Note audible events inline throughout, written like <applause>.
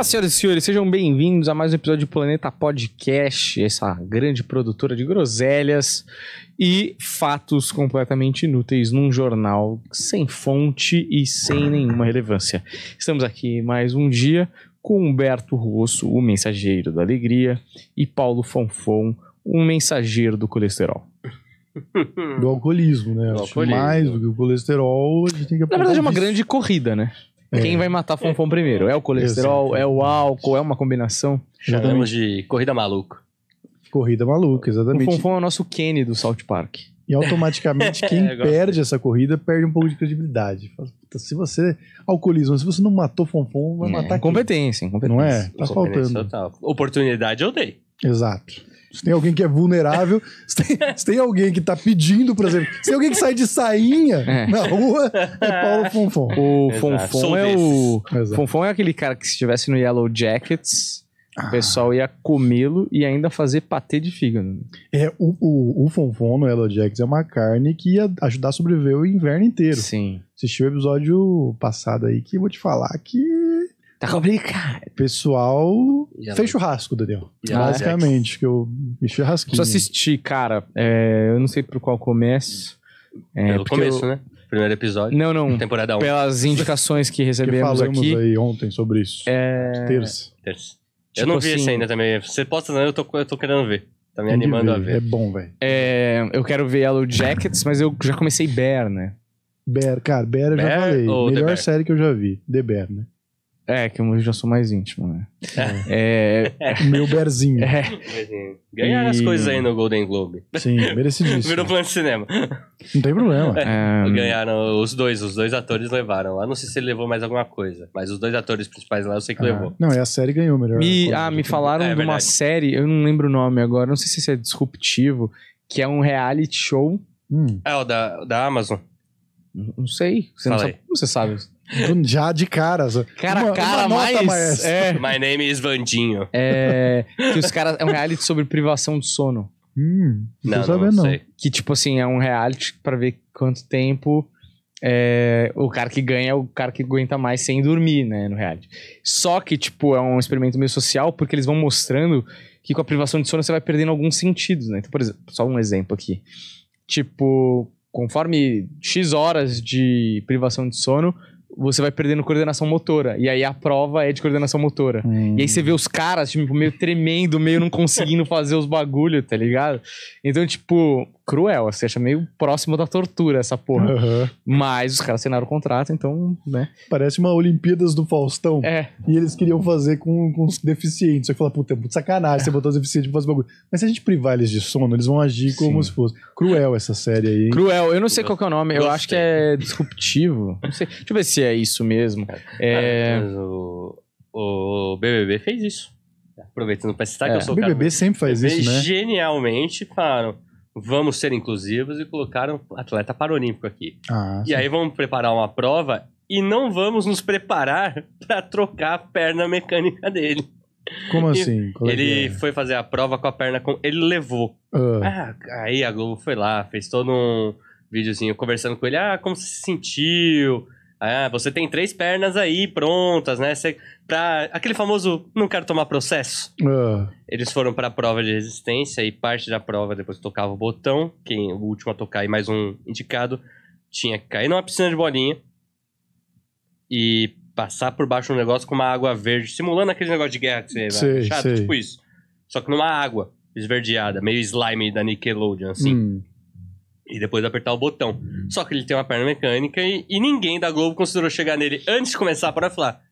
Olá, senhoras e senhores, sejam bem-vindos a mais um episódio do Planeta Podcast, essa grande produtora de groselhas e fatos completamente inúteis num jornal sem fonte e sem nenhuma relevância. Estamos aqui mais um dia com Humberto Rosso, o mensageiro da alegria, e Paulo Fonfon, o mensageiro do colesterol. Do alcoolismo, né? Do alcoolismo. Mais do que o colesterol, a gente tem que Na verdade, é uma grande corrida, né? É. Quem vai matar Fonfon primeiro? É o colesterol? Exatamente. É o álcool? É uma combinação? Chamamos de corrida maluca. Corrida maluca, exatamente. O Fonfon é o nosso Kenny do South Park. E automaticamente <laughs> quem é, perde essa corrida perde um pouco de credibilidade. se você alcoolismo, se você não matou Fonfon, vai é, matar. Competência, competência. Não é? Tá faltando. Total. Oportunidade eu dei. Exato se tem alguém que é vulnerável, se tem, se tem alguém que tá pedindo, por exemplo, se tem alguém que sai de sainha é. na rua, é Paulo Fonfon. O Fonfon é o. Exato. Fonfon é aquele cara que se estivesse no Yellow Jackets. Ah. O pessoal ia comê-lo e ainda fazer patê de fígado. É, o, o, o fonfon no Yellow Jackets é uma carne que ia ajudar a sobreviver o inverno inteiro. Sim. Assistiu o episódio passado aí que eu vou te falar que Tá complicado. Pessoal fez churrasco, Daniel. Basicamente, que eu me churrasquinho. Só assistir, cara. É, eu não sei por qual começo. É, Pelo começo, eu... né? Primeiro episódio. Não, não. Temporada 1. Pelas <laughs> indicações que recebemos que falamos aqui. aí ontem sobre isso. É... Terça. Terça. Tipo eu não vi assim, esse ainda também. Você posta, não, eu tô, eu tô querendo ver. Tá me animando ver. a ver. É bom, velho. É, eu quero ver Yellow Jackets, mas eu já comecei Bear, né? Bear, cara, Bear eu Bear já falei. Melhor série que eu já vi. The Bear, né? É, que eu já sou mais íntimo, né? é. é meu berzinho. É. Ganhar as coisas aí no Golden Globe. Sim, disso. Virou plano de cinema. Não tem problema. É. <laughs> Ganharam os dois, os dois atores levaram. Lá não sei se ele levou mais alguma coisa, mas os dois atores principais lá eu sei que ah. levou. Não, é a série ganhou melhor. Me, ah, me falaram é, de uma série, eu não lembro o nome agora, não sei se é disruptivo, que é um reality show. Hum. É, o da, da Amazon. Não sei. Você, não sabe, você sabe. Já de caras. Cara, uma, cara, uma mais. mais. É. My name is Vandinho. É. Que os caras. É um reality sobre privação de sono. Hum, não, não, não. Sei. Que, tipo assim, é um reality pra ver quanto tempo. É, o cara que ganha é o cara que aguenta mais sem dormir, né? No reality. Só que, tipo, é um experimento meio social, porque eles vão mostrando que com a privação de sono você vai perdendo alguns sentidos, né? Então, por exemplo, só um exemplo aqui. Tipo, conforme X horas de privação de sono, você vai perdendo coordenação motora. E aí a prova é de coordenação motora. Hum. E aí você vê os caras, tipo, meio tremendo, meio não conseguindo <laughs> fazer os bagulho, tá ligado? Então, tipo, cruel, você assim, acha meio próximo da tortura essa porra. Uhum. Mas os caras assinaram o contrato, então, né? Parece uma Olimpíadas do Faustão. É. E eles queriam fazer com, com os deficientes. Só que fala, puta, é muito sacanagem, é. você botou os deficientes pra fazer bagulho. Mas se a gente privar eles de sono, eles vão agir Sim. como se fosse. Cruel essa série aí. Cruel, eu não sei qual é o nome, eu Gostei. acho que é disruptivo. Não sei. Deixa eu ver se é isso mesmo. É... o, BBB fez isso aproveitando para citar é. que eu sou o BBB cara, sempre faz BBB isso, né? Genialmente, claro vamos ser inclusivos e colocar um atleta paralímpico aqui. Ah, e aí vamos preparar uma prova e não vamos nos preparar <laughs> para trocar a perna mecânica dele. Como assim? É ele é? foi fazer a prova com a perna com ele levou. Uh. Ah, aí a Globo foi lá, fez todo um videozinho conversando com ele, ah, como você se sentiu? Ah, você tem três pernas aí prontas, né? Você para aquele famoso não quero tomar processo. É. Eles foram para a prova de resistência e parte da prova, depois tocava o botão, quem o último a tocar e mais um indicado, tinha que cair numa piscina de bolinha e passar por baixo um negócio com uma água verde, simulando aquele negócio de guerra que você sei, vai sei. tipo isso. Só que numa água esverdeada, meio slime da Nickelodeon, assim. Hum. E depois apertar o botão. Só que ele tem uma perna mecânica e, e ninguém da Globo considerou chegar nele antes de começar a falar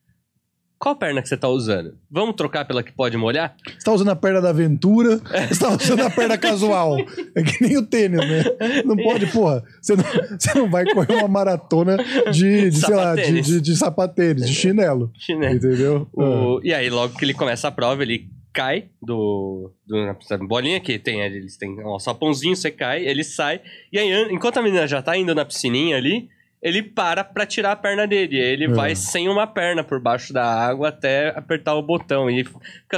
qual perna que você tá usando? Vamos trocar pela que pode molhar? Você tá usando a perna da aventura, é. você tá usando a perna casual. É que nem o tênis, né? Não pode, porra. Você não, você não vai correr uma maratona de, de sei lá, de, de, de sapatênis, de chinelo. Chinelo. Entendeu? O, ah. E aí, logo que ele começa a prova, ele cai do, do bolinha que tem, eles têm um sapãozinho, você cai, ele sai. E aí, enquanto a menina já tá indo na piscininha ali, ele para pra tirar a perna dele. Ele é. vai sem uma perna por baixo da água até apertar o botão. E,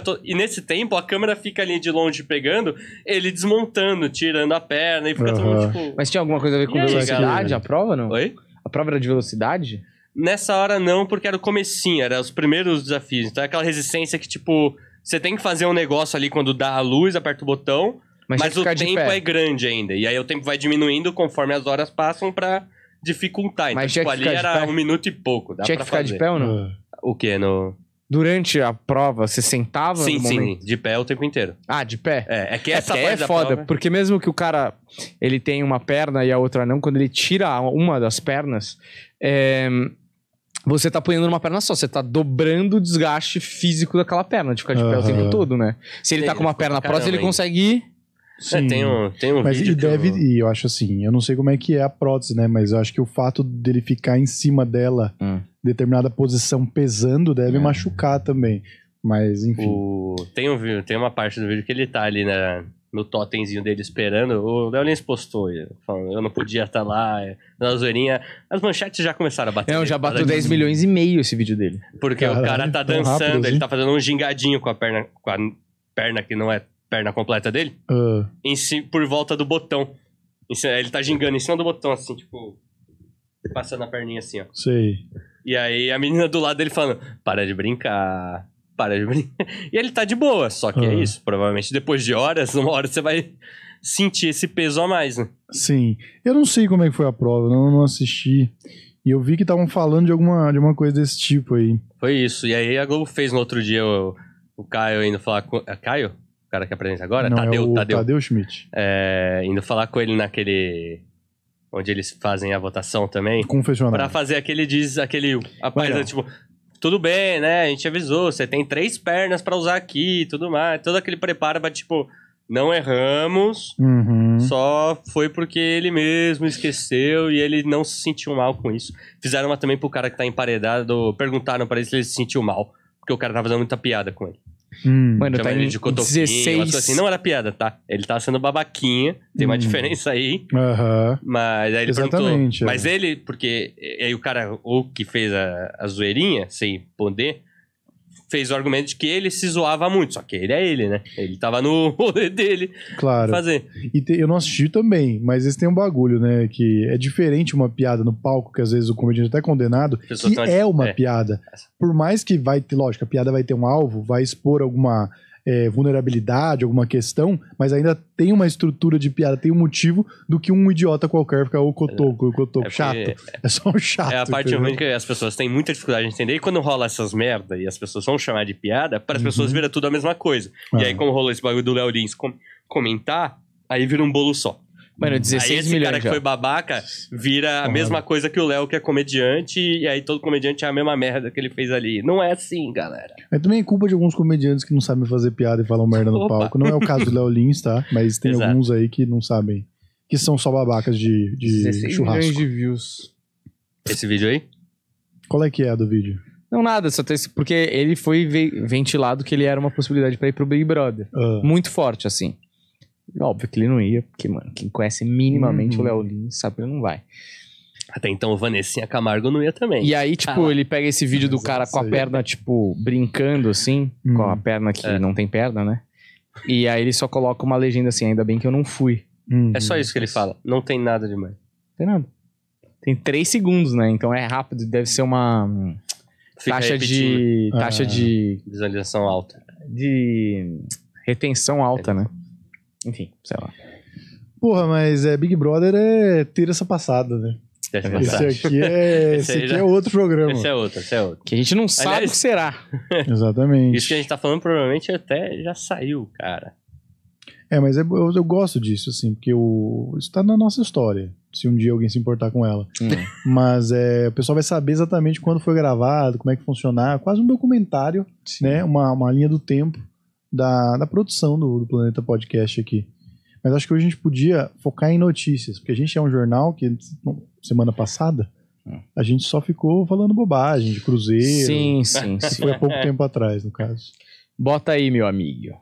to... e nesse tempo, a câmera fica ali de longe pegando, ele desmontando, tirando a perna e fica uhum. todo mundo tipo. Mas tinha alguma coisa a ver com e velocidade aí, a prova, não? Oi? A prova era de velocidade? Nessa hora não, porque era o comecinho, era os primeiros desafios. Então é aquela resistência que, tipo, você tem que fazer um negócio ali quando dá a luz, aperta o botão, mas, mas o tempo é grande ainda. E aí o tempo vai diminuindo conforme as horas passam pra dificultar. Então, Mas tipo, ali era pé? um minuto e pouco. Dá Tinha que ficar de pé ou não? É. O quê? No... Durante a prova, você sentava Sim, no sim, momento? de pé o tempo inteiro. Ah, de pé? É, é que é, essa parte é da foda, prova- porque mesmo que o cara ele tem uma perna e a outra não, quando ele tira uma das pernas, é, você tá apanhando numa perna só, você tá dobrando o desgaste físico daquela perna, de ficar de pé o tempo todo, né? Se ele tá com uma perna pra prótese, ele consegue ir Sim. É, tem um, tem um mas vídeo. deve, eu... e eu acho assim, eu não sei como é que é a prótese, né? Mas eu acho que o fato dele ficar em cima dela, hum. determinada posição pesando, deve é. machucar também. Mas, enfim. O... Tem, um, tem uma parte do vídeo que ele tá ali né no totemzinho dele esperando. O Léo Lins postou, falando, eu não podia estar tá lá, é, na zoeirinha. As manchetes já começaram a bater. Não, é, já bateu 10 de... milhões e meio esse vídeo dele. Porque Caralho, o cara tá dançando, rápido, ele assim. tá fazendo um gingadinho com a perna, com a perna que não é perna completa dele, uh. em si, por volta do botão. Ele tá gingando em cima do botão, assim, tipo, passando a perninha assim, ó. Sei. E aí a menina do lado dele falando, para de brincar, para de brincar. <laughs> E ele tá de boa, só que uh. é ah. isso. Provavelmente depois de horas, <laughs> uma hora você vai sentir esse peso a mais, né? Sim. Eu não sei como é que foi a prova, não, não assisti. E eu vi que estavam falando de alguma, de alguma coisa desse tipo aí. Foi isso. E aí a Globo fez no outro dia o, o Caio indo falar com. É Caio? o cara que apresenta agora? Não, é Tadeu, é o Tadeu. Tadeu Schmidt. É, indo falar com ele naquele. Onde eles fazem a votação também. Confessionário. Pra fazer aquele diz, aquele. Rapaz, tipo, tudo bem, né? A gente avisou, você tem três pernas para usar aqui tudo mais. Todo aquele preparo pra, tipo, não erramos, uhum. só foi porque ele mesmo esqueceu e ele não se sentiu mal com isso. Fizeram uma também pro cara que tá emparedado, perguntaram para ele se ele se sentiu mal, porque o cara tava fazendo muita piada com ele. Hum, Mano, tá ele de cotoquinho, 16... assim. Não era piada, tá? Ele tá sendo babaquinha, tem hum. uma diferença aí. Aham. Mas aí ele Exatamente, é. Mas ele, porque aí o cara, ou que fez a, a zoeirinha, sem poder, fez o argumento de que ele se zoava muito, só que ele é ele, né? Ele tava no <laughs> rolê dele. Claro. Fazer. E te, eu não assisti também, mas esse tem um bagulho, né? Que é diferente uma piada no palco, que às vezes o comediante é até tá é condenado, que é uma é. piada. Por mais que vai ter, lógico, a piada vai ter um alvo, vai expor alguma é, vulnerabilidade, alguma questão, mas ainda tem uma estrutura de piada, tem um motivo do que um idiota qualquer ficar o cotoco, o cotoco, é chato. É só um chato. É a parte entendeu? que as pessoas têm muita dificuldade de entender, e quando rola essas merda e as pessoas vão chamar de piada, para as uhum. pessoas vira tudo a mesma coisa. Ah. E aí, como é. rolou esse bagulho do Léo Lins com comentar, aí vira um bolo só. Mano, 16 aí esse milhões cara que já. foi babaca vira a mesma coisa que o Léo, que é comediante, e aí todo comediante é a mesma merda que ele fez ali. Não é assim, galera. É também culpa de alguns comediantes que não sabem fazer piada e falam merda no Opa. palco. Não é o caso do Léo Lins, tá? Mas tem Exato. alguns aí que não sabem. Que são só babacas de, de 16 churrasco. milhões de views. Esse vídeo aí? Qual é que é a do vídeo? Não, nada, só tem porque ele foi ve ventilado que ele era uma possibilidade para ir pro Big Brother. Ah. Muito forte, assim. Óbvio que ele não ia, porque, mano, quem conhece minimamente uhum. o Léo Lins sabe que ele não vai. Até então, o Vanessinha Camargo não ia também. E aí, tipo, ah, ele pega esse vídeo do cara com a perna, tipo, brincando assim, hum. com a uhum. perna que é. não tem perna, né? E aí ele só coloca uma legenda assim, ainda bem que eu não fui. Hum. É só isso que ele fala, não tem nada demais. tem nada. Tem três segundos, né? Então é rápido, deve ser uma hum, Fica taxa repetindo. de... Taxa ah. de... Visualização alta. De retenção alta, é. né? Enfim, sei lá. Porra, mas é, Big Brother é ter essa passada, né? Esse verdade. aqui, é, <laughs> esse, esse aqui já... é outro programa. Esse é outro, esse é outro. Que a gente não Aliás, sabe o que será. <laughs> Exatamente. Isso que a gente tá falando provavelmente até já saiu, cara. É, mas é, eu, eu, gosto disso, assim, porque o, isso tá na nossa história. Se um dia alguém se importar com ela. Hum. Mas é, o pessoal vai saber exatamente quando foi gravado, como é que funcionar. Quase um documentário, Sim. né? Uma, uma linha do tempo da, da produção do, do Planeta Podcast aqui. Mas acho que hoje a gente podia focar em notícias, porque a gente é um jornal que, semana passada, é. a gente só ficou falando bobagem de cruzeiro. Sim, sim, sim. Foi há pouco tempo atrás, no caso. Bota aí, meu amigo.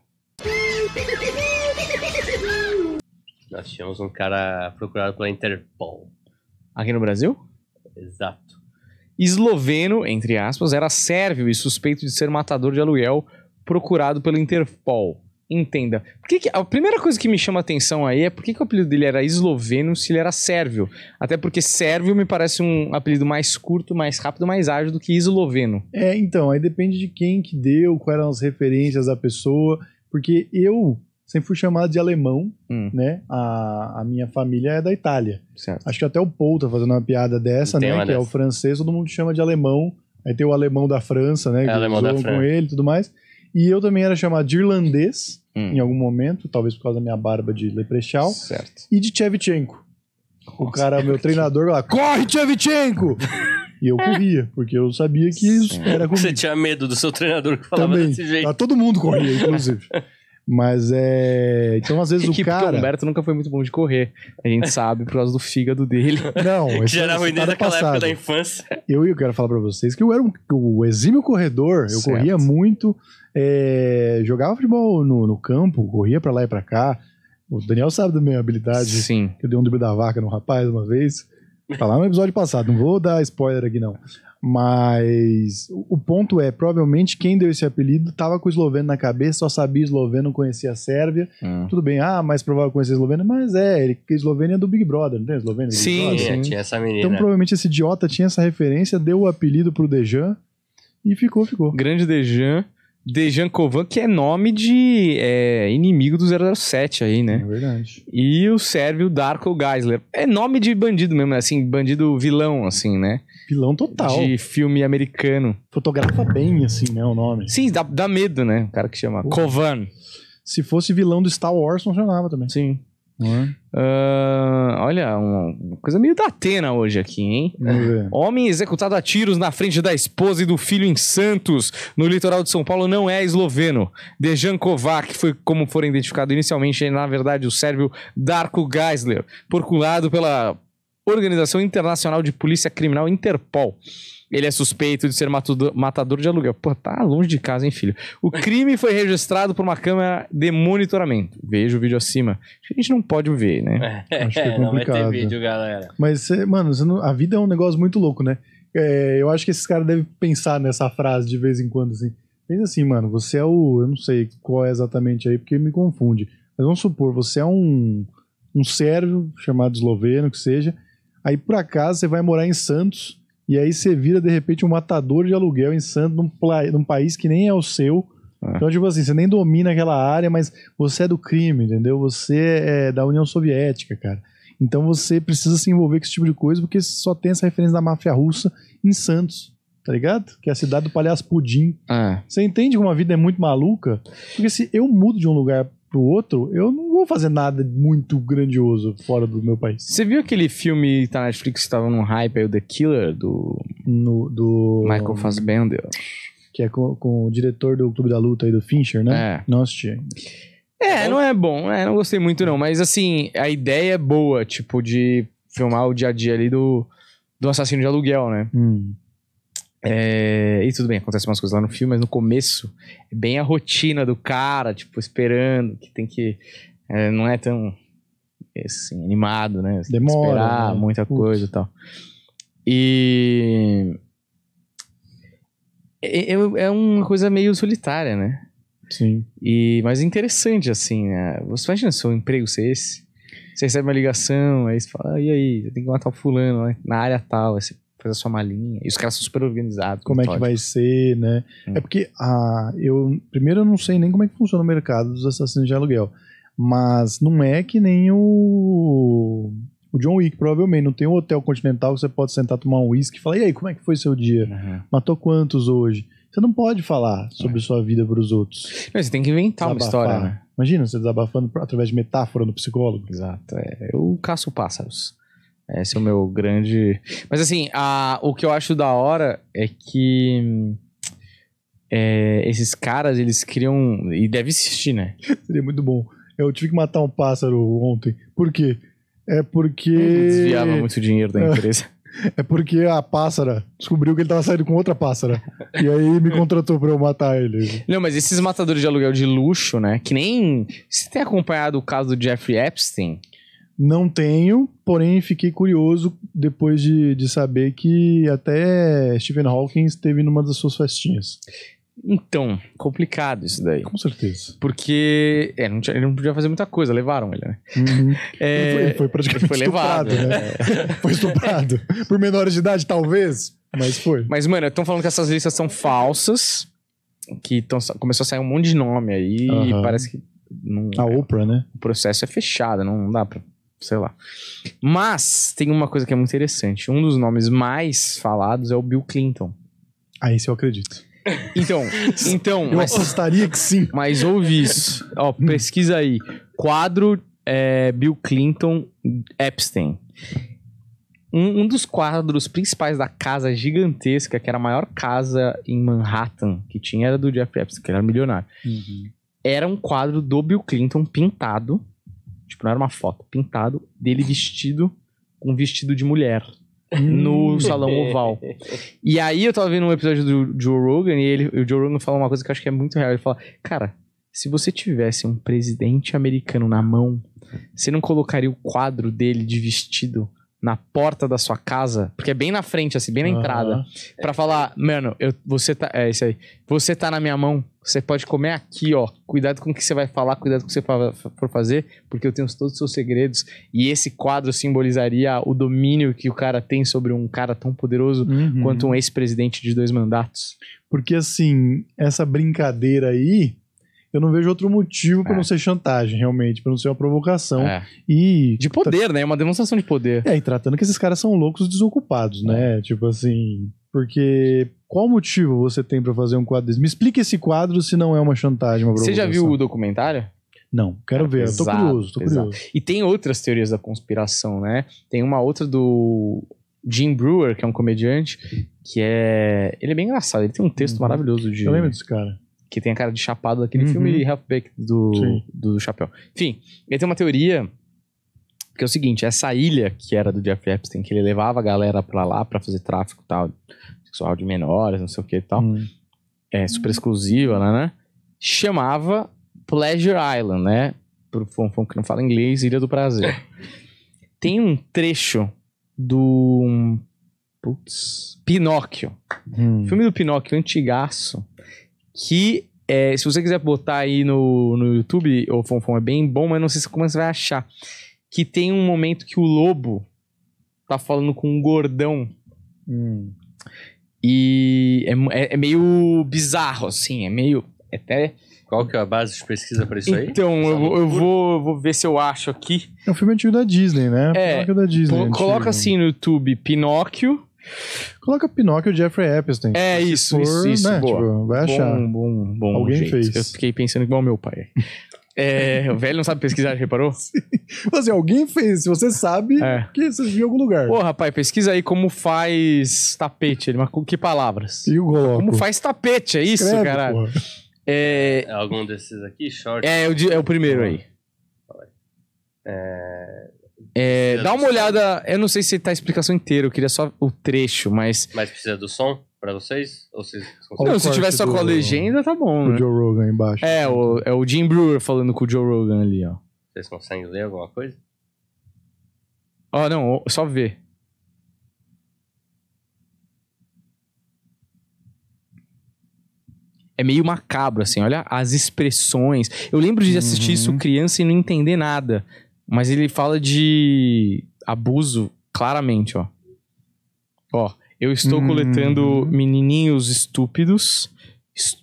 Nós tínhamos um cara procurado pela Interpol. Aqui no Brasil? Exato. Esloveno, entre aspas, era sérvio e suspeito de ser matador de aluguel procurado pela Interpol. Entenda. Por que, que a primeira coisa que me chama a atenção aí é por que, que o apelido dele era esloveno se ele era sérvio. Até porque sérvio me parece um apelido mais curto, mais rápido, mais ágil do que esloveno. É, então, aí depende de quem que deu, quais eram as referências da pessoa. Porque eu sempre fui chamado de alemão, hum. né? A, a, minha família é da Itália. Certo. Acho que até o Paul tá fazendo uma piada dessa, né? Que dessa. é o francês, todo mundo chama de alemão. Aí tem o alemão da França, né? É que alemão da França. com ele tudo mais. E eu também era chamado de irlandês hum. em algum momento, talvez por causa da minha barba de leprechal. Certo. E de Chevchenko. O cara, meu treinador, lá, corre, Chevchenko! E eu corria, porque eu sabia que isso era comigo. Você tinha medo do seu treinador que falava Também. desse jeito. Todo mundo corria, inclusive. Mas é. Então, às vezes o cara. O Humberto nunca foi muito bom de correr. A gente sabe por causa do fígado dele. <laughs> Não, que já era ruim é desde aquela época da infância. Eu, eu quero falar para vocês que eu era um, o exímio corredor, eu certo. corria muito é, jogava futebol no, no campo, corria para lá e para cá. O Daniel sabe da minha habilidade. Sim. Que eu dei um drible da vaca no rapaz uma vez. Tá lá no episódio passado, não vou dar spoiler aqui não. Mas o ponto é, provavelmente quem deu esse apelido tava com o esloveno na cabeça, só sabia esloveno, não conhecia a Sérvia. Hum. Tudo bem, ah, mais provável conhecer esloveno, mas é, ele, esloveno é do Big Brother, não tem esloveno? Sim, Brother, sim, é, tinha essa menina. Então provavelmente esse idiota tinha essa referência, deu o apelido pro Dejan e ficou, ficou. Grande Dejan. Dejan Kovan, que é nome de é, inimigo do 007 aí, né? É verdade. E o sérvio Darko Geisler. É nome de bandido mesmo, né? assim, bandido vilão, assim, né? Vilão total. De filme americano. Fotografa bem, assim, né, o nome. Sim, dá, dá medo, né? O cara que chama Porra. Kovan. Se fosse vilão do Star Wars, funcionava também. Sim. Uh, olha, uma coisa meio da Atena hoje aqui, hein? Homem executado a tiros na frente da esposa e do filho em Santos, no litoral de São Paulo, não é esloveno. Dejan Kovac foi como foram identificado inicialmente, na verdade, o sérvio Darko Geisler, porculado pela Organização Internacional de Polícia Criminal Interpol. Ele é suspeito de ser matador de aluguel. Pô, tá longe de casa, hein, filho? O crime foi registrado por uma câmera de monitoramento. Veja o vídeo acima. a gente não pode ver, né? É, acho que é complicado. <laughs> Não vai ter né? vídeo, galera. Mas, eh, mano, a vida é um negócio muito louco, né? É, eu acho que esses caras devem pensar nessa frase de vez em quando, assim. Pensa assim, mano, você é o. Eu não sei qual é exatamente aí, porque me confunde. Mas vamos supor, você é um, um sérvio, chamado esloveno, que seja, Aí por acaso você vai morar em Santos e aí você vira de repente um matador de aluguel em Santos, num, num país que nem é o seu. É. Então, tipo assim, você nem domina aquela área, mas você é do crime, entendeu? Você é da União Soviética, cara. Então você precisa se envolver com esse tipo de coisa, porque só tem essa referência da máfia russa em Santos, tá ligado? Que é a cidade do palhaço Pudim. É. Você entende como a vida é muito maluca? Porque se eu mudo de um lugar pro outro, eu não vou fazer nada muito grandioso fora do meu país. Você viu aquele filme que tá na Netflix que tava num hype aí, o The Killer, do. No, do. Michael Fassbender. Que é com, com o diretor do Clube da Luta aí do Fincher, né? É. Não assisti. É, é não é bom, é, não gostei muito não, mas assim, a ideia é boa, tipo, de filmar o dia a dia ali do, do assassino de aluguel, né? Hum. É, e tudo bem, acontece umas coisas lá no filme, mas no começo é bem a rotina do cara, tipo, esperando, que tem que. É, não é tão é, assim, animado, né? Você Demora. esperar né? muita coisa e tal. E. É, é, é, uma coisa meio solitária, né? Sim. E, mas interessante, assim. Né? Você imagina seu emprego ser esse? Você recebe uma ligação, aí você fala, ah, e aí? tem que matar o fulano né? na área tal. assim. você, a sua malinha. E os caras são super organizados. Como é que vai ser, né? Hum. É porque ah, eu primeiro eu não sei nem como é que funciona o mercado dos assassinos de aluguel. Mas não é que nem o o John Wick, provavelmente. Não tem um hotel continental que você pode sentar, tomar um uísque e falar: e aí, como é que foi seu dia? Uhum. Matou quantos hoje? Você não pode falar é. sobre é. sua vida para os outros. Não, você tem que inventar Desabafar. uma história, né? Imagina você desabafando através de metáfora no psicólogo. Exato. É. Eu caço pássaros. Esse é o meu grande. Mas assim, a, o que eu acho da hora é que. É, esses caras, eles criam. E deve existir, né? <laughs> Seria muito bom. Eu tive que matar um pássaro ontem. Por quê? É porque. desviava muito dinheiro da <laughs> é. empresa. É porque a pássara descobriu que ele tava saindo com outra pássara. e aí me contratou pra eu matar ele. Não, mas esses matadores de aluguel de luxo, né? Que nem. Você tem acompanhado o caso do Jeffrey Epstein? Não tenho, porém fiquei curioso depois de, de saber que até Stephen Hawking esteve numa das suas festinhas. Então, complicado isso daí. Com certeza. Porque é, não tinha, ele não podia fazer muita coisa, levaram ele, né? Uhum. <laughs> É, ele, foi, foi, praticamente ele foi levado. né? É. <laughs> Foi estuprado. Por menores de idade, talvez, mas foi. Mas, mano, estão falando que essas listas são falsas, que tão, começou a sair um monte de nome aí, uhum. e parece que... Não, a Oprah, né? O processo é fechado, não, não dá pra sei lá. Mas tem uma coisa que é muito interessante. Um dos nomes mais falados é o Bill Clinton. Ah, esse eu acredito. Então, <laughs> então. Eu mas, apostaria que sim. Mas ouvi isso. Ó, hum. pesquisa aí. Quadro é, Bill Clinton Epstein. Um, um, dos quadros principais da casa gigantesca, que era a maior casa em Manhattan que tinha, era do Jeff Epstein, que era milionário. Uhum. Era um quadro do Bill Clinton pintado Tipo, não era uma foto, pintado, dele vestido com um vestido de mulher no hum. salão oval. E aí eu tava vendo um episódio do Joe Rogan e ele, o Joe Rogan fala uma coisa que eu acho que é muito real. Ele fala, cara, se você tivesse um presidente americano na mão, você não colocaria o quadro dele de vestido na porta da sua casa, porque é bem na frente, assim, bem na entrada, para falar, mano, eu, você tá, é isso aí, você tá na minha mão, você pode comer aqui, ó. Cuidado com o que você vai falar, cuidado com o que você for fazer, porque eu tenho todos os seus segredos. E esse quadro simbolizaria o domínio que o cara tem sobre um cara tão poderoso uhum. quanto um ex-presidente de dois mandatos. Porque, assim, essa brincadeira aí, eu não vejo outro motivo para é. não ser chantagem, realmente, para não ser uma provocação. É. E de poder, né? É uma demonstração de poder. É, e tratando que esses caras são loucos desocupados, é. né? Tipo assim, porque qual motivo você tem para fazer um quadro desse? Me explica esse quadro se não é uma chantagem, uma Você já viu o documentário? Não, quero ver, pesado, eu tô curioso, tô curioso. E tem outras teorias da conspiração, né? Tem uma outra do Jim Brewer, que é um comediante, que é. Ele é bem engraçado, ele tem um texto uhum. maravilhoso de. Eu lembro desse cara. Que tem a cara de chapado daquele uhum. filme Halfback do, do Chapéu. Enfim, ele tem uma teoria porque é o seguinte, essa ilha que era do Jeff Epstein, que ele levava a galera pra lá pra fazer tráfico tal, sexual de menores, não sei o que e tal, hum. é super exclusiva, né, né? Chamava Pleasure Island, né? Pro Fonfon que não fala inglês, Ilha do Prazer. <laughs> Tem um trecho do. Putz. Pinóquio. Hum. Filme do Pinóquio, antigaço. Que é, se você quiser botar aí no, no YouTube, o Fonfon é bem bom, mas não sei como você vai achar que tem um momento que o lobo tá falando com um gordão. Hum. E é, é, é, meio bizarro, assim, é meio. É até. Qual que é a base de pesquisa para isso aí? Então, eu, é eu, eu, vou, vou ver se eu acho aqui. É um filme antigo da Disney, né? É. Pinóquio da Disney. Coloca assim no YouTube, Pinóquio. Coloca Pinóquio Jeffrey Epstein. É isso, for, isso, isso né? boa. Tipo, vai achar. Bom, bom, bom. Alguém gente. fez. Eu fiquei pensando igual meu pai. <laughs> É, o velho não sabe pesquisar, reparou? <laughs> Sim. Assim, alguém fez, se você sabe, é. que você viu em algum lugar. Pô, rapaz, pesquisa aí como faz tapete, mas com que palavras? E o Como faz tapete, é isso, Escreve, caralho? É... é... Algum desses aqui? Short? É, o, é o primeiro aí. É... É, dá uma olhada. Eu não sei se tá a explicação inteira, eu queria só o trecho, mas. Mas precisa do som? pra vocês? Ou vocês Não, se tivesse só com a legenda, tá bom, né? O Joe Rogan embaixo. É, o, é o Jim Brewer falando com o Joe Rogan ali, ó. Vocês conseguem ler alguma coisa? Ó, oh, não, só ver. É meio macabro, assim, olha as expressões. Eu lembro de assistir uhum. isso criança e não entender nada. Mas ele fala de abuso claramente, ó. Ó, eu estou hum. coletando menininhos estúpidos.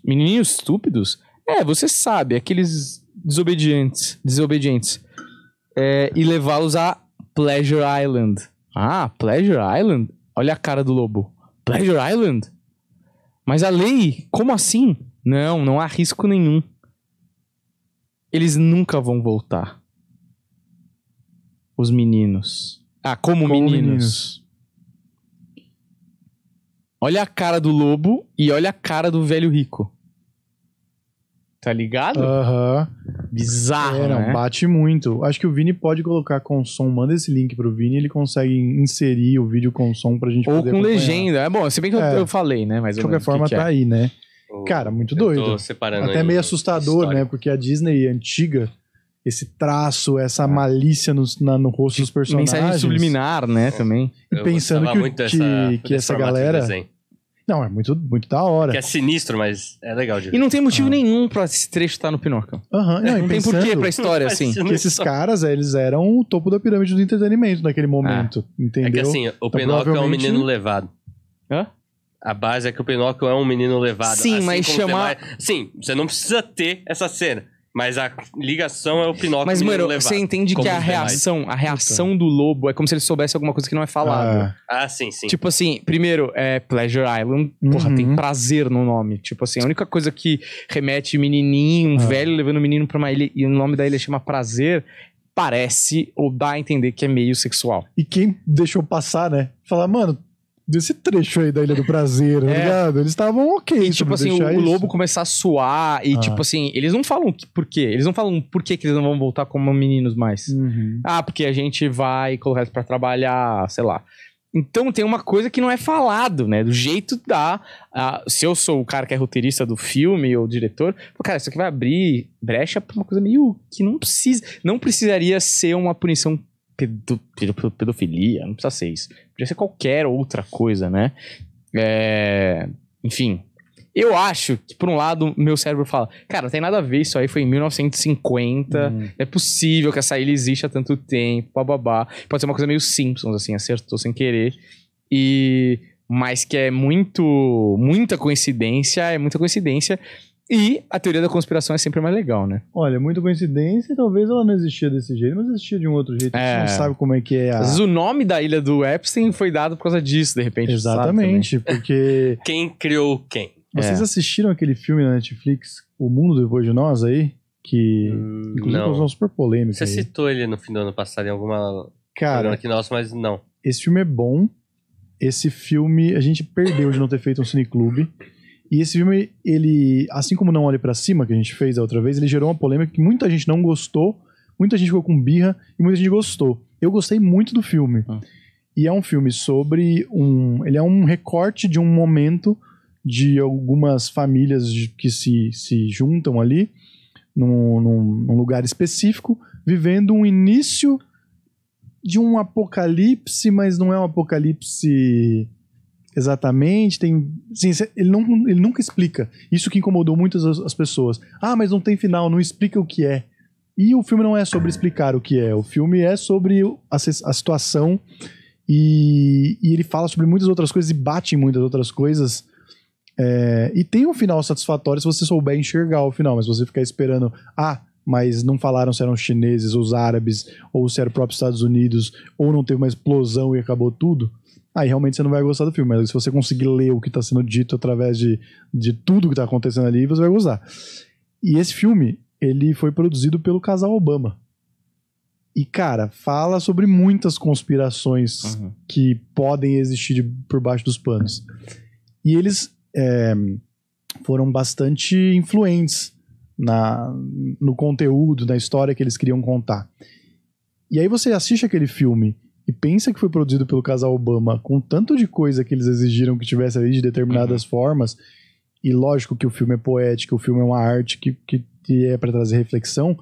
menininhos estúpidos? É, você sabe, aqueles desobedientes. Desobedientes. É, e levá-los a Pleasure Island. Ah, Pleasure Island? Olha a cara do lobo. Pleasure Island? Mas a lei, como assim? Não, não há risco nenhum. Eles nunca vão voltar. Os meninos. Ah, como, como meninos. meninos. Olha a cara do lobo e olha a cara do velho rico. Tá ligado? Aham. Bizarro, é, não, né? Bate muito. Acho que o Vini pode colocar com som. Manda esse link pro Vini, ele consegue inserir o vídeo com som pra gente Ou poder com legenda. É bom, se bem que é. eu, falei, né? Mas de qualquer forma, que que tá é. aí, né? Cara, muito doido. Até meio assustador, história. né? Porque a Disney antiga, esse traço, essa ah. malícia no, na, no rosto dos personagens. Mensagem subliminar, né? Também. E pensando que, que, que essa galera. De não, é muito, muito da hora. Que é sinistro, mas é legal de ver. E não tem motivo ah. nenhum pra esse trecho estar no Pinóquio. Aham, não, não tem porquê pra história, assim. Porque esses caras, eles eram o topo da pirâmide do entretenimento naquele momento, ah. entendeu? É que assim, o então, Pinóquio provavelmente... é um menino levado. Hã? A base é que o Pinóquio é um menino levado. Sim, assim mas chamar... Demais... Sim, você não precisa ter essa cena. Mas a ligação é o Pinóquio. Mas, mano, levar, você entende que a reação, a reação do lobo é como se ele soubesse alguma coisa que não é falada. Ah. ah, sim, sim. Tipo assim, primeiro, é Pleasure Island. Porra, uhum. tem prazer no nome. Tipo assim, a única coisa que remete menininho, um ah. velho levando o um menino pra uma ilha e o nome da ilha chama Prazer parece ou dá a entender que é meio sexual. E quem deixou passar, né? Falar, mano, desse trecho aí da Ilha do Prazer, tá é. ligado? Eles estavam ok. E, tipo, tipo assim, o isso. lobo começar a suar e, ah. tipo assim, eles não falam por quê. Eles não falam por que, eles não vão voltar como meninos mais. Uhum. Ah, porque a gente vai colocar eles pra trabalhar, sei lá. Então tem uma coisa que não é falado, né? Do jeito da. se eu sou o cara que é roteirista do filme ou diretor, cara, isso aqui vai abrir brecha pra uma coisa meio que não precisa. Não precisaria ser uma punição pedo, pedo, pedofilia, não precisa ser isso. Podia ser qualquer outra coisa, né? É, enfim, eu acho que, por um lado, meu cérebro fala: Cara, não tem nada a ver, isso aí foi em 1950. Hum. É possível que essa ilha exista há tanto tempo, babá Pode ser uma coisa meio Simpsons, assim, acertou sem querer. E. Mas que é muito. Muita coincidência, é muita coincidência. E a teoria da conspiração é sempre mais legal, né? Olha, muita coincidência, talvez ela não existia desse jeito, mas existia de um outro jeito. É. A gente não é. sabe como é que é a... Às vezes o nome da ilha do Epstein foi dado por causa disso, de repente. Exatamente, porque... <laughs> quem criou quem? Vocês é. assistiram aquele filme na Netflix, O Mundo Depois de Nós, aí? Que, hum, inclusive, não. causou super polêmica. Você aí. citou ele no fim do ano passado em alguma... Cara... Aqui nosso, mas não. Esse filme é bom. Esse filme... A gente perdeu de não ter feito um cineclube. E esse filme, ele, assim como Não Olhe para Cima, que a gente fez a outra vez, ele gerou uma polêmica que muita gente não gostou, muita gente ficou com birra e muita gente gostou. Eu gostei muito do filme. Ah. E é um filme sobre um. Ele é um recorte de um momento de algumas famílias que se, se juntam ali, num, num, num lugar específico, vivendo um início de um apocalipse, mas não é um apocalipse exatamente, tem. Sim, ele, não, ele nunca explica. Isso que incomodou muitas as, pessoas. Ah, mas não tem final, não explica o que é. E o filme não é sobre explicar o que é, o filme é sobre a, a situação e, e, ele fala sobre muitas outras coisas e bate em muitas outras coisas. É, e tem um final satisfatório se você souber enxergar o final, mas você ficar esperando, ah, mas não falaram se eram os chineses, ou os árabes, ou se era o próprio Estados Unidos, ou não teve uma explosão e acabou tudo aí realmente você não vai gostar do filme. Mas se você conseguir ler o que está sendo dito através de, de tudo que está acontecendo ali, você vai gostar. E esse filme, ele foi produzido pelo casal Obama. E, cara, fala sobre muitas conspirações uhum. que podem existir de, por baixo dos panos. E eles é, foram bastante influentes na, no conteúdo, na história que eles queriam contar. E aí você assiste aquele filme e pensa que foi produzido pelo casal Obama com tanto de coisa que eles exigiram que tivesse ali de determinadas uhum. formas. E lógico que o filme é poético, o filme é uma arte que, que, que é para trazer reflexão,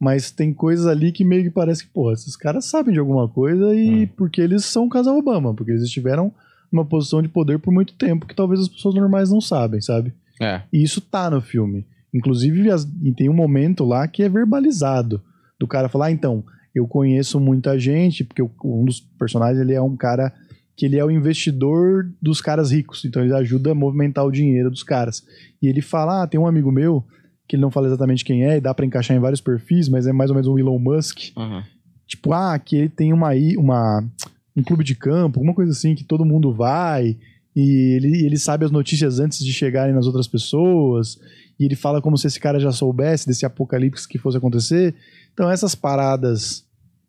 mas tem coisas ali que meio que parece que, porra, esses caras sabem de alguma coisa e uhum. porque eles são o casal Obama, porque eles estiveram numa posição de poder por muito tempo que talvez as pessoas normais não sabem, sabe? É. E isso tá no filme. Inclusive, as, tem um momento lá que é verbalizado do cara falar, ah, então, eu conheço muita gente, porque um dos personagens ele é um cara que ele é o investidor dos caras ricos, então ele ajuda a movimentar o dinheiro dos caras. E ele fala: "Ah, tem um amigo meu que ele não fala exatamente quem é, e dá para encaixar em vários perfis, mas é mais ou menos um Elon Musk. Uhum. Tipo, ah, que ele tem uma uma um clube de campo, alguma coisa assim que todo mundo vai, e ele, ele sabe as notícias antes de chegarem nas outras pessoas, e ele fala como se esse cara já soubesse desse apocalipse que fosse acontecer. Então essas paradas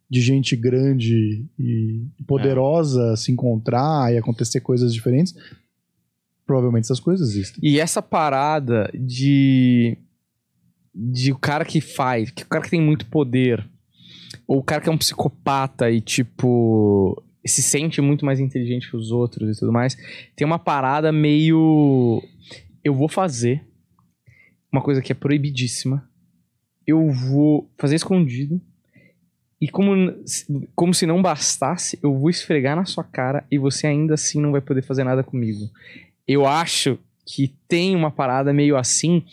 de gente grande e poderosa é. se encontrar e acontecer coisas diferentes, provavelmente essas coisas existem. E essa parada de de o cara que faz, que o cara que tem muito poder, ou o cara que é um psicopata e tipo se sente muito mais inteligente que os outros e tudo mais, tem uma parada meio eu vou fazer uma coisa que é proibidíssima. Eu vou fazer escondido e como, como se não bastasse, eu vou esfregar na sua cara e você ainda assim não vai poder fazer nada comigo. Eu acho que tem uma parada meio assim.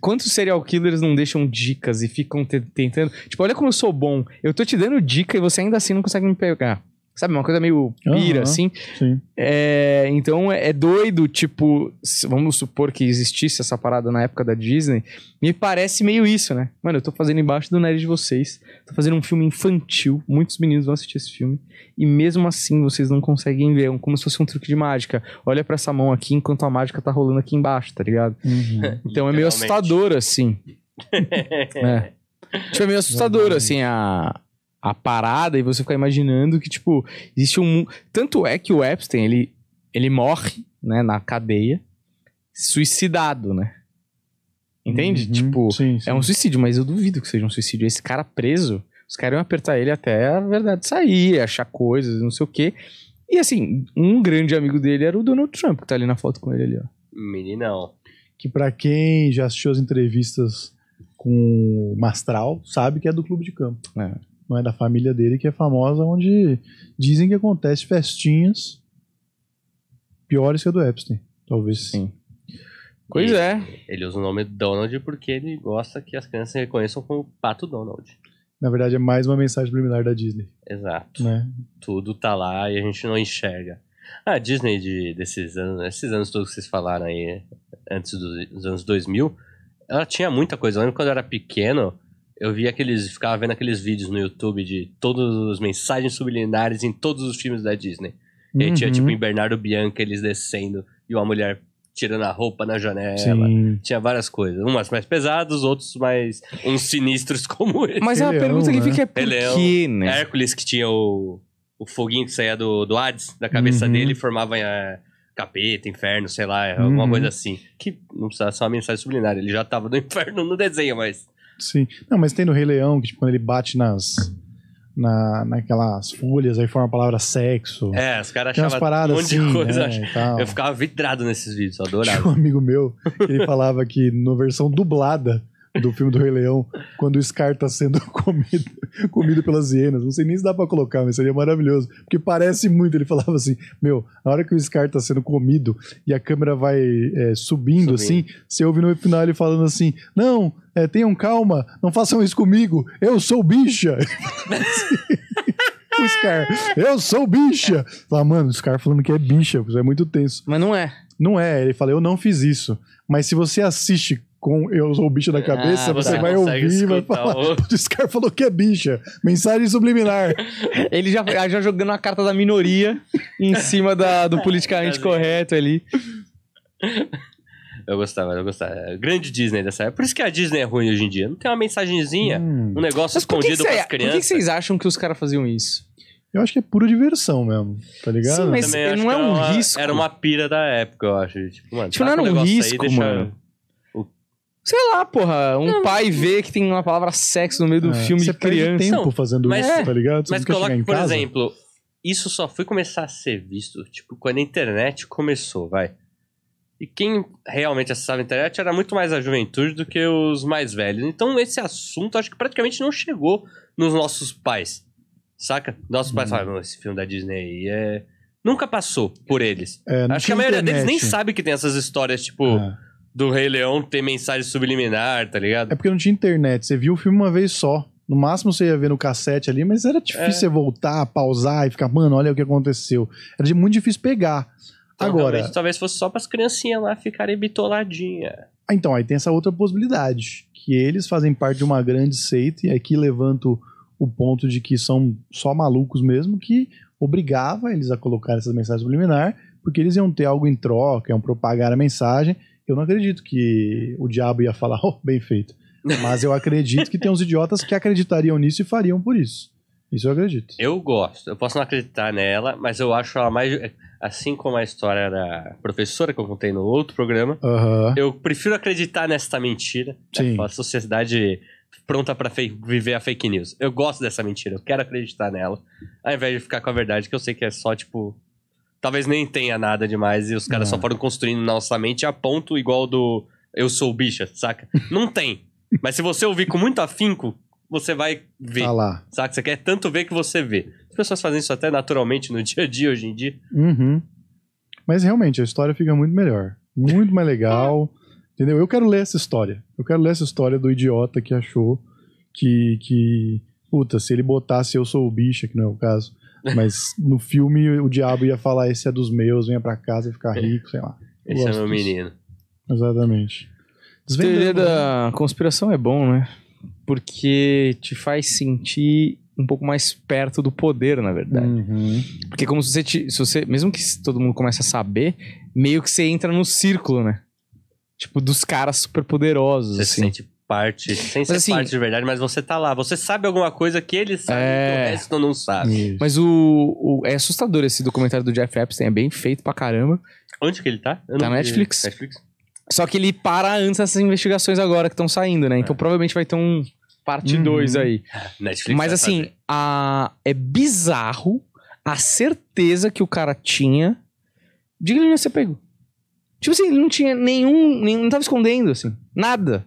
Quantos serial killers não deixam dicas e ficam tentando? Tipo, olha como eu sou bom. Eu tô te dando dica e você ainda assim não consegue me pegar. Sabe, uma coisa meio pira, uhum, assim. Sim. É, então é, é doido, tipo, vamos supor que existisse essa parada na época da Disney. Me parece meio isso, né? Mano, eu tô fazendo embaixo do nariz de vocês. Tô fazendo um filme infantil. Muitos meninos vão assistir esse filme. E mesmo assim vocês não conseguem ver. É como se fosse um truque de mágica. Olha para essa mão aqui enquanto a mágica tá rolando aqui embaixo, tá ligado? Uhum. <laughs> <laughs> então é meio assustador, assim. <laughs> é. Tipo, é meio assustador, assim, a a parada e você ficar imaginando que, tipo, existe um. Tanto é que o Epstein, ele, ele morre, né, na cadeia, suicidado, né? Entende? Uhum, tipo, sim, sim. é um suicídio, mas eu duvido que seja um suicídio. Esse cara preso, os caras iam apertar ele até a verdade sair, achar coisas, não sei o quê. E assim, um grande amigo dele era o Donald Trump, que tá ali na foto com ele ali, ó. Meninão. Que para quem já assistiu as entrevistas com o Mastral, sabe que é do clube de campo. É não é da família dele, que é famosa, onde dizem que acontece festinhas piores que a do Epstein, talvez. Sim. Pois ele, é. Ele usa o nome Donald porque ele gosta que as crianças reconheçam como Pato Donald. Na verdade, é mais uma mensagem preliminar da Disney. Exato. Né? Tudo tá lá e a gente não enxerga. A Disney de, desses anos, esses anos todos que vocês falaram aí, antes dos anos 2000, ela tinha muita coisa. Eu lembro quando eu era pequeno, eu vi aqueles. Ficava vendo aqueles vídeos no YouTube de todas as mensagens subliminares em todos os filmes da Disney. Uhum. E tinha, tipo, uhum. em Bernardo Bianca, eles descendo e uma mulher tirando a roupa na janela. Sim. Tinha várias coisas. Umas mais pesadas, outros mais uns sinistros <laughs> como esse. Mas é uma é pergunta né? que fica é por né? Hércules que tinha o, o foguinho que saía do, do Hades, da cabeça uhum. dele, formava é, capeta, inferno, sei lá, alguma uhum. coisa assim. Que não precisava ser uma mensagem sublinar, ele já tava no <laughs> inferno no desenho, mas Sim. Não, mas tem no Rei Leão, que tipo, quando ele bate nas. Na, naquelas folhas, aí forma a palavra sexo. É, os caras achavam um monte de assim, coisa. Né, eu, eu ficava vidrado nesses vídeos, eu adorava. Tinha um amigo meu, ele falava que na versão dublada do filme do Rei Leão, quando o Scar tá sendo <laughs> comido, comido pelas hienas. Não sei nem se dá pra colocar, mas seria maravilhoso. Porque parece muito, ele falava assim: Meu, na hora que o Scar tá sendo comido e a câmera vai é, subindo, subindo, assim, você ouve no final ele falando assim: Não, é, tenham calma, não façam isso comigo, eu sou bicha. <laughs> Assim, o Scar, eu sou bicha. Fala, mano, o Scar falando que é bicha, é muito tenso. Mas não é. Não é, ele fala, eu não fiz isso. Mas se você assiste com eu sou o bicho da ah, cabeça, ah, você, vai ouvir e vai falar. <laughs> O... Scar falou que é bicha. Mensagem subliminar. <laughs> Ele já, já jogando a carta da minoria em cima da, do politicamente <laughs> tá correto ali. Eu gostava, eu gostava. Grande Disney dessa época. Por isso que a Disney é ruim hoje em dia. Não tem uma mensagenzinha, hum. um negócio escondido para as crianças. Por que vocês acham que os caras faziam isso? Eu acho que é pura diversão mesmo, tá ligado? Sim, mas não é um risco. Era uma pira da época, eu acho. Tipo, mano, tipo tá não era um risco, mano. Sei lá, porra. Um não, pai vê que tem uma palavra sexo no meio do é, filme de criança. Você tempo fazendo mas, isso, tá ligado? Você mas coloca, por casa? exemplo, isso só foi começar a ser visto, tipo, quando a internet começou, vai. E quem realmente acessava a internet era muito mais a juventude do que os mais velhos. Então esse assunto acho que praticamente não chegou nos nossos pais. Saca? Nossos hum. pais uhum. falavam esse filme da Disney aí é... Nunca passou por eles. É, acho que a maioria internet. deles nem sabe que tem essas histórias, tipo... É do Rei Leão ter mensagem subliminar, tá ligado? É porque não tinha internet, você viu o filme uma vez só. No máximo você ia ver no cassete ali, mas era difícil é. você voltar, pausar e ficar, mano, olha o que aconteceu. Era muito difícil pegar. Então, Agora. Talvez, talvez fosse só para as criancinhas lá ficarem bitoladinhas. Ah, então, aí tem essa outra possibilidade. Que eles fazem parte de uma grande seita, e aqui levanto o ponto de que são só malucos mesmo, que obrigava eles a colocar essas mensagens subliminar, porque eles iam ter algo em troca, iam propagar a mensagem, eu não acredito que o diabo ia falar, <laughs> oh, bem feito. Mas eu acredito que tem uns idiotas que acreditariam nisso e fariam por isso. Isso eu acredito. Eu gosto. Eu posso não acreditar nela, mas eu acho ela mais. Assim como a história da professora que eu contei no outro programa, uhum. eu prefiro acreditar nesta mentira. Né? Sim. A sociedade pronta para viver a fake news. Eu gosto dessa mentira, eu quero acreditar nela, ao invés de ficar com a verdade, que eu sei que é só, tipo, talvez nem tenha nada demais e os caras só é. foram construindo na nossa mente a ponto igual do eu sou o bicha, saca? <laughs> Não tem. Mas se você ouvir com muito afinco, você vai ver. Tá lá. Saca? Você quer tanto ver que você vê. As pessoas fazem isso até naturalmente no <laughs> dia a dia hoje em dia. Uhum. Mas realmente, a história fica muito melhor. Muito mais legal. <laughs> entendeu? Eu quero ler essa história. Eu quero ler essa história do idiota que achou que. que puta, se ele botasse eu sou o bicha, que não é o caso mas no filme o diabo ia falar: esse é dos meus, venha pra casa e ficar é. rico, sei lá. esse é meu disso. menino. Exatamente. Desvendando. Teoria da conspiração é bom, né? Porque te faz sentir um pouco mais perto do poder, na verdade. Uhum. Porque é como se você, te, se você, mesmo que todo mundo comece a saber, meio que você entra no círculo, né? Tipo, dos caras super poderosos. Você assim. se sente parte, sem mas ser assim, parte de verdade, mas você tá lá. Você sabe alguma coisa que ele sabe é... que o resto não sabe. Isso. Mas o, o, É assustador esse documentário do Jeff Epstein, é bem feito pra caramba. Onde que ele tá? Eu tá na Netflix. Netflix. Só que ele para antes dessas investigações agora que estão saindo, né? Então é. provavelmente vai ter um parte 2 hum. aí. <laughs> Netflix mas assim, a... é bizarro a certeza que o cara tinha de que ele ia ser pego. Tipo assim, ele não tinha nenhum, nenhum. Não tava escondendo, assim. Nada.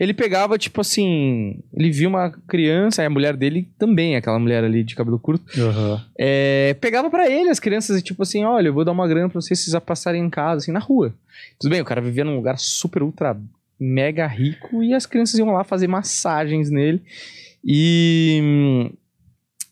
Ele pegava, tipo assim. Ele viu uma criança, a mulher dele também, aquela mulher ali de cabelo curto. Uhum. É, pegava para ele as crianças e, tipo assim, olha, eu vou dar uma grana pra vocês, vocês passarem em casa, assim, na rua. Tudo bem, o cara vivia num lugar super, ultra, mega rico e as crianças iam lá fazer massagens nele. E.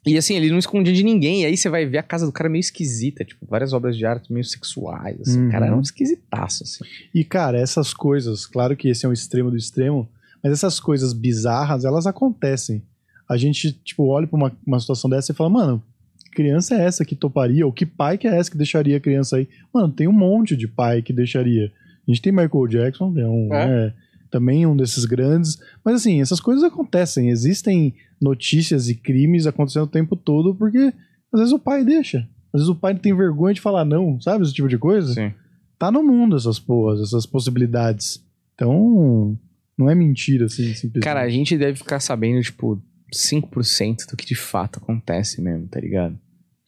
E assim, ele não escondia de ninguém. E aí você vai ver a casa do cara meio esquisita, tipo, várias obras de arte meio sexuais. Assim. Uhum. O cara era um uhum. esquisitaço, assim. E, cara, essas coisas, claro que esse é um extremo do extremo, mas essas coisas bizarras, elas acontecem. A gente, tipo, olha pra uma, uma situação dessa e fala, mano, que criança é essa que toparia? Ou que pai que é essa que deixaria a criança aí? Mano, tem um monte de pai que deixaria. A gente tem Michael Jackson, é um, é. Né, também um desses grandes. Mas assim, essas coisas acontecem. Existem notícias e crimes acontecendo o tempo todo porque às vezes o pai deixa. Às vezes o pai tem vergonha de falar não, sabe? Esse tipo de coisa. Sim. Tá no mundo essas porras, essas possibilidades. Então, não é mentira, assim, simplesmente. Cara, a gente deve ficar sabendo, tipo, 5% do que de fato acontece mesmo, tá ligado?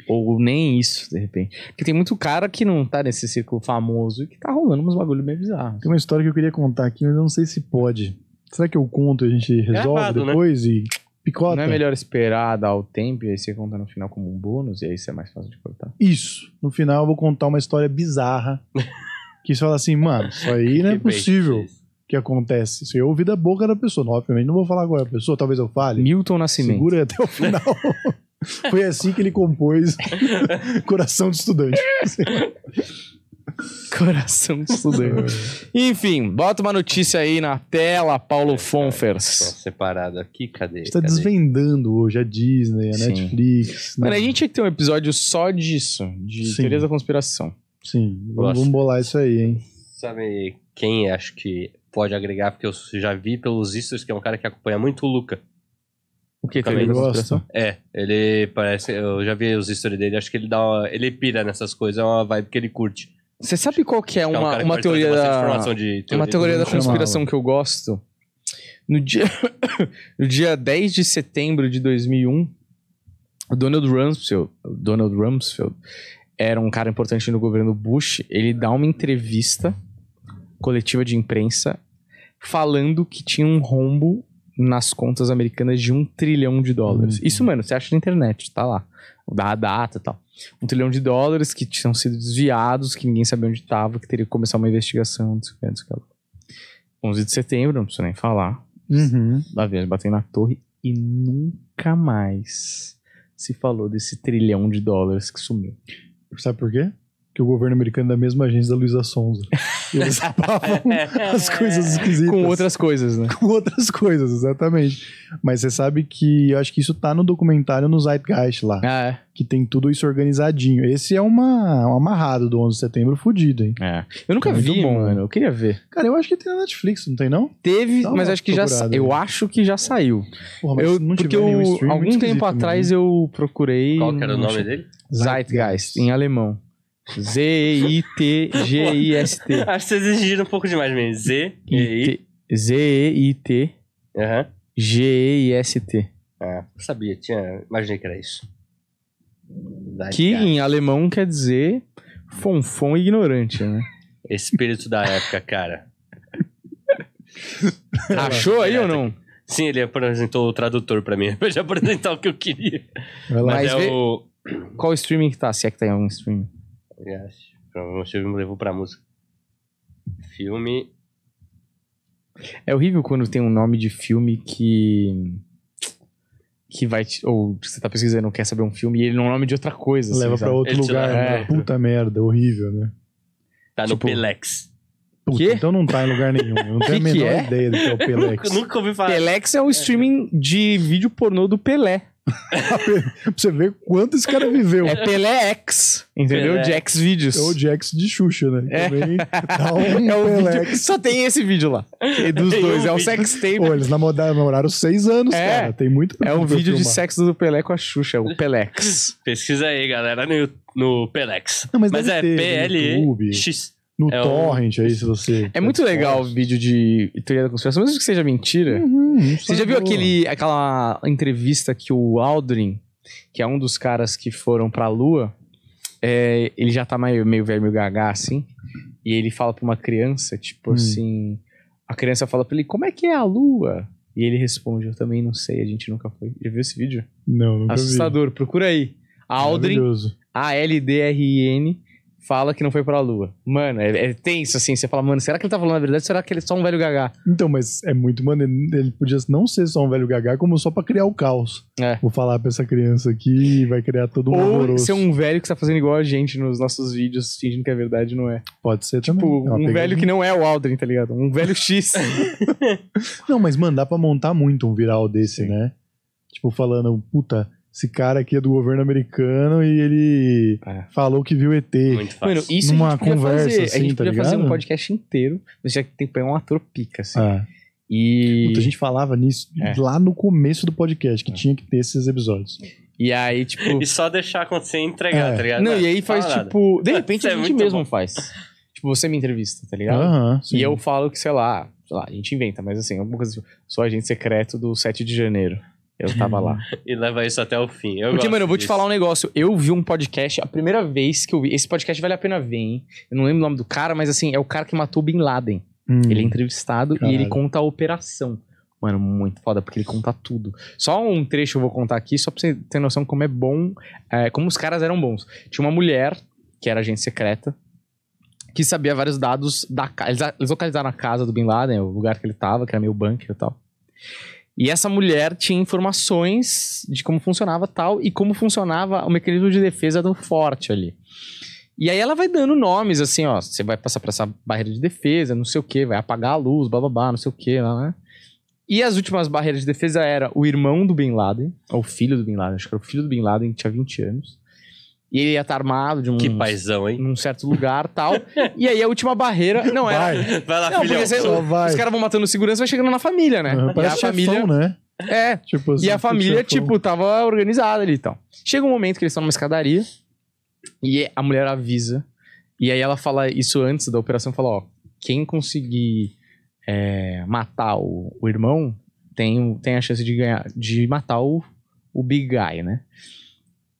Ou nem isso, de repente. Porque tem muito cara que não tá nesse círculo famoso e que tá rolando uns bagulho meio bizarro. Tem uma história que eu queria contar aqui, mas eu não sei se pode. Será que eu conto e a gente é resolve errado, né? depois né? e picota? Não é melhor esperar dar o tempo e aí você conta no final como um bônus e aí isso é mais fácil de cortar? Isso. No final eu vou contar uma história bizarra. <laughs> que você fala assim, mano, isso aí não é possível que acontece. se eu ouvi da boca da pessoa. Não, obviamente, não vou falar agora a pessoa, talvez eu fale. Milton Nascimento. Segura até o final. <laughs> Foi assim que ele compôs Coração de Estudante. Coração de estudante. Enfim, bota uma notícia aí na tela, Paulo Fonfers. separado aqui, cadê? Está desvendando hoje a Disney, a Sim. Netflix. Mano, né? a gente tinha que ter um episódio só disso, de Sim. teorias da conspiração. Sim, vamos, vamos bolar isso aí, hein? Sabe quem acho que pode agregar, porque eu já vi pelos stories que é um cara que acompanha muito o Luca. O que, que ele gosta? É, ele parece. Eu já vi os stories dele, acho que ele dá uma, Ele pira nessas coisas, é uma vibe que ele curte. Você sabe qual que é uma, é um que uma é teoria da. De teoria uma teoria da conspiração que eu gosto? No dia, <coughs> no dia 10 de setembro de 2001, o Donald Rumsfeld, Donald Rumsfeld era um cara importante no governo Bush. Ele dá uma entrevista coletiva de imprensa falando que tinha um rombo nas contas americanas de um trilhão de dólares. Uhum. Isso, mano, você acha na internet, tá lá. Da data e tal. Um trilhão de dólares que tinham sido desviados, que ninguém sabia onde estava, que teria que começar uma investigação, não sei o que, não sei o que. 11 de setembro, não preciso nem falar. Uhum. Da vez, bateu na torre e nunca mais se falou desse trilhão de dólares que sumiu. Sabe por quê? Que o governo americano é da mesma agência da Luiza Sonza. <laughs> Eles tapavam <laughs> <laughs> as coisas esquisitas. Com outras coisas, né? Com outras coisas, exatamente. Mas você sabe que eu acho que isso tá no documentário no Zeitgeist lá. Ah, é. Que tem tudo isso organizadinho. Esse é uma, um amarrado do 11 de setembro fudido, hein? É. Eu nunca é vi, bom, mano. Eu queria ver. Cara, eu acho que tem na Netflix, não tem não? Teve, tá mas acho que já eu acho que já saiu. Porra, eu, porque eu, algum tempo atrás mesmo. eu procurei Qual que era o nome dele? Zeitgeist, em alemão. Z-I-T-G-I-S-T. <laughs> Acho que vocês exigiram um pouco demais mesmo. Z-E-I. Z-E-I-T. G-E-I-S-T. Ah, eu sabia, tinha. Imaginei que era isso. que em alemão quer dizer fonfon ignorante, né? <laughs> Espírito da época, cara. <laughs> Achou aí ou não? Sim, ele apresentou o tradutor pra mim. Eu já apresentar o que eu queria. Mas, Mas é vê... o... Qual streaming que tá? Se é que tá em algum streaming acho Meu filme me levou pra música. Filme. É horrível quando tem um nome de filme que. Que vai. Te, ou você tá pesquisando não quer saber um filme e ele é um nome de outra coisa. Leva assim, pra outro ele lugar. É. Puta merda, horrível, né? Tá tipo, no Pelex. Puta, então não tá em lugar nenhum. Eu não tenho a menor é? ideia do que é o <laughs> Pelex. Nunca, nunca, ouvi falar. Pelex é o streaming de vídeo pornô do Pelé pra <laughs> você ver quanto esse cara viveu. É Pelé X, entendeu? Pelé. Jax Vídeos. É o Jax de Xuxa, né? É. Também dá tá <laughs> um é o Pelé X. Só tem esse vídeo lá. <laughs> E dos tem dois. Um é o um sex tape. Pô, eles namoraram, seis anos, é. cara. Tem muito É um vídeo filmar. de sexo do Pelé com a Xuxa, é o X. Pesquisa aí, galera, no, no X. Não, mas mas é P-L-E-X no é torrent um... aí, se você... É muito legal o vídeo de teoria da conspiração, mesmo que seja mentira. Uhum, você já viu aquele, aquela entrevista que o Aldrin, que é um dos caras que foram pra Lua, é, ele já tá meio, meio velho, meio gaga, assim, e ele fala pra uma criança, tipo hum. assim... A criança fala pra ele, como é que é a Lua? E ele responde, eu também não sei, a gente nunca foi. Já viu esse vídeo? Não, nunca Assustador, vi. procura aí. Aldrin, A-L-D-R-I-N, fala que não foi pra lua. Mano, é, é tenso assim. Você fala, mano, será que ele tá falando a verdade? Será que ele é só um velho gagá? Então, mas é muito mano. Ele podia não ser só um velho gagá, como só pra criar o caos. É. Vou falar pra essa criança aqui vai criar todo um Ou alvoroço. ser um velho que tá fazendo igual a gente nos nossos vídeos, fingindo que é verdade não é. Pode ser tipo, também. Tipo, um pegadinha. velho que não é o Aldrin, tá ligado? Um velho X. <laughs> não, mas, mano, dá pra montar muito um viral desse, Sim. né? Tipo, falando, puta esse cara aqui é do governo americano e ele é. falou que viu ET. Muito fácil. Mano, isso numa a gente conversa fazer, assim, a gente tá ligado? fazer um podcast inteiro, mas já tem que pegar um ator assim. É. E... Puta, a gente falava nisso é. lá no começo do podcast, que é. tinha que ter esses episódios. E aí, tipo... e só deixar acontecer e entregar, é. tá ligado? Não, e aí faz, Fala tipo... Nada. De repente é a gente mesmo bom. faz. Tipo, você me entrevista, tá ligado? Uh -huh, e eu falo que, sei lá, sei lá, a gente inventa, mas assim, alguma coisa tipo, sou agente secreto do 7 de janeiro. Eu tava lá. <laughs> e leva isso até o fim. Eu Porque, mano, eu vou disso. te falar um negócio. Eu vi um podcast, a primeira vez que eu vi. Esse podcast vale a pena ver, hein? Eu não lembro o nome do cara, mas assim, é o cara que matou Bin Laden. Hum, ele é entrevistado caralho. e ele conta a operação. Mano, muito foda, porque ele conta tudo. Só um trecho eu vou contar aqui, só pra você ter noção como é bom, é, como os caras eram bons. Tinha uma mulher, que era agente secreta, que sabia vários dados da casa. Eles localizaram a casa do Bin Laden, o lugar que ele tava, que era meio bunker e tal. E essa mulher tinha informações de como funcionava tal e como funcionava o mecanismo de defesa do forte ali. E aí ela vai dando nomes, assim, ó, você vai passar para essa barreira de defesa, não sei o que, vai apagar a luz, blá, não sei o que, lá, né? E as últimas barreiras de defesa era o irmão do Bin Laden, ou o filho do Bin Laden, acho que era o filho do Bin Laden, que tinha 20 anos. E ele ia estar armado de um. Que paizão, hein? Num certo lugar tal. e aí a última barreira. Não, vai. era. Vai lá, não, filhão. Porque, só vai. Os caras vão matando segurança vai chegando na família, né? Uhum, e a família... chefão, né? É. Tipo assim, e a assim, família, tipo, tava organizada ali e então. tal. Chega um momento que eles estão numa escadaria. E a mulher avisa. E aí ela fala isso antes da operação: fala, ó, quem conseguir é, matar o, o irmão tem, tem a chance de ganhar, de matar o, o Big Guy, né?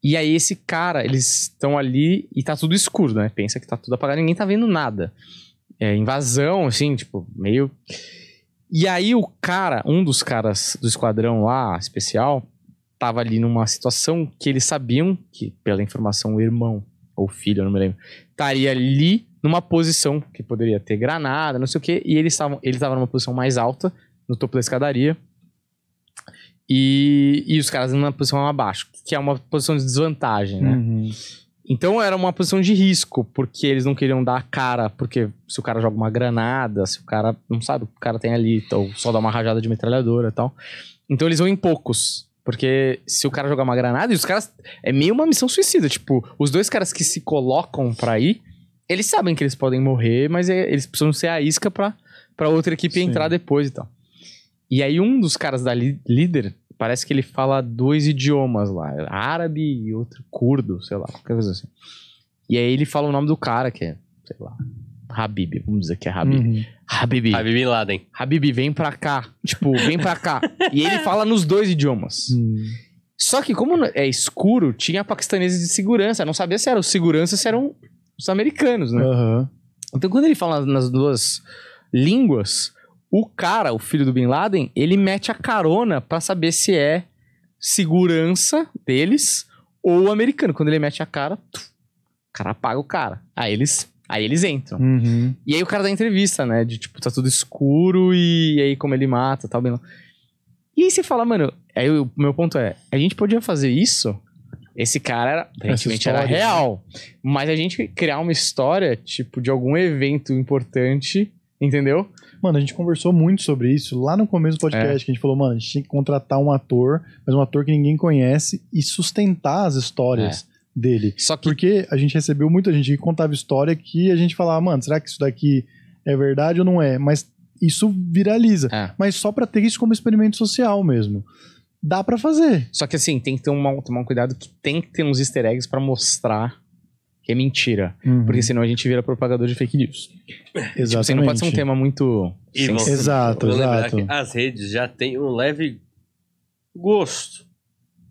E aí esse cara, eles estão ali e tá tudo escuro, né? Pensa que tá tudo apagado, ninguém tá vendo nada. É, invasão, assim, tipo, meio. E aí o cara, um dos caras do esquadrão lá, especial, tava ali numa situação que eles sabiam que, pela informação, o irmão ou filho, eu não me lembro, estaria ali numa posição que poderia ter granada, não sei o quê, e ele estava ele tava numa posição mais alta, no topo da escadaria, e, e os caras numa posição abaixo, que é uma posição de desvantagem, né? Uhum. Então era uma posição de risco, porque eles não queriam dar a cara, porque se o cara joga uma granada, se o cara não sabe o que o cara tem ali, ou então só dá uma rajada de metralhadora e tal. Então eles vão em poucos. Porque se o cara jogar uma granada, e os caras. É meio uma missão suicida. Tipo, os dois caras que se colocam pra ir, eles sabem que eles podem morrer, mas é, eles precisam ser a isca pra, pra outra equipe Sim. entrar depois e tal. E aí um dos caras da líder parece que ele fala dois idiomas lá, árabe e outro curdo, sei lá, qualquer coisa assim. E aí ele fala o nome do cara que é, sei lá, Habib, vamos dizer que é Habib. Uhum. Habib. Habib Laden. Habib, vem pra cá. Tipo, vem pra cá. e ele <laughs> fala nos dois idiomas. Uhum. Só que como é escuro, tinha paquistaneses de segurança. não sabia se eram segurança se eram os americanos, né? Uhum. Então quando ele fala nas duas línguas, o cara, o filho do Bin Laden, ele mete a carona para saber se é segurança deles ou americano. Quando ele mete a cara, tuf, o cara apaga o cara. Aí eles, aí eles entram. Uhum. E aí o cara dá entrevista, né? De tipo, tá tudo escuro e, e aí como ele mata tal, bem E aí você fala, mano, aí o meu ponto é, a gente podia fazer isso? Esse cara era, aparentemente era né? real. Mas a gente criar uma história, tipo, de algum evento importante Entendeu? Mano, a gente conversou muito sobre isso lá no começo do podcast, é. que a gente falou, mano, a gente tinha que contratar um ator, mas um ator que ninguém conhece e sustentar as histórias. É. Dele. Só que... Porque a gente recebeu muita gente que contava história que a gente falava, mano, será que isso daqui é verdade ou não é? Mas isso viraliza. É. Mas só para ter isso como experimento social mesmo. Dá para fazer. Só que assim, tem que ter um, tomar um cuidado que tem que ter uns easter eggs para mostrar é mentira. Uhum. Porque senão a gente vira propagador de fake news. Exatamente. Tipo, não pode ser um tema muito. Sensível. Exato, Vou exato. Que as redes já têm um leve gosto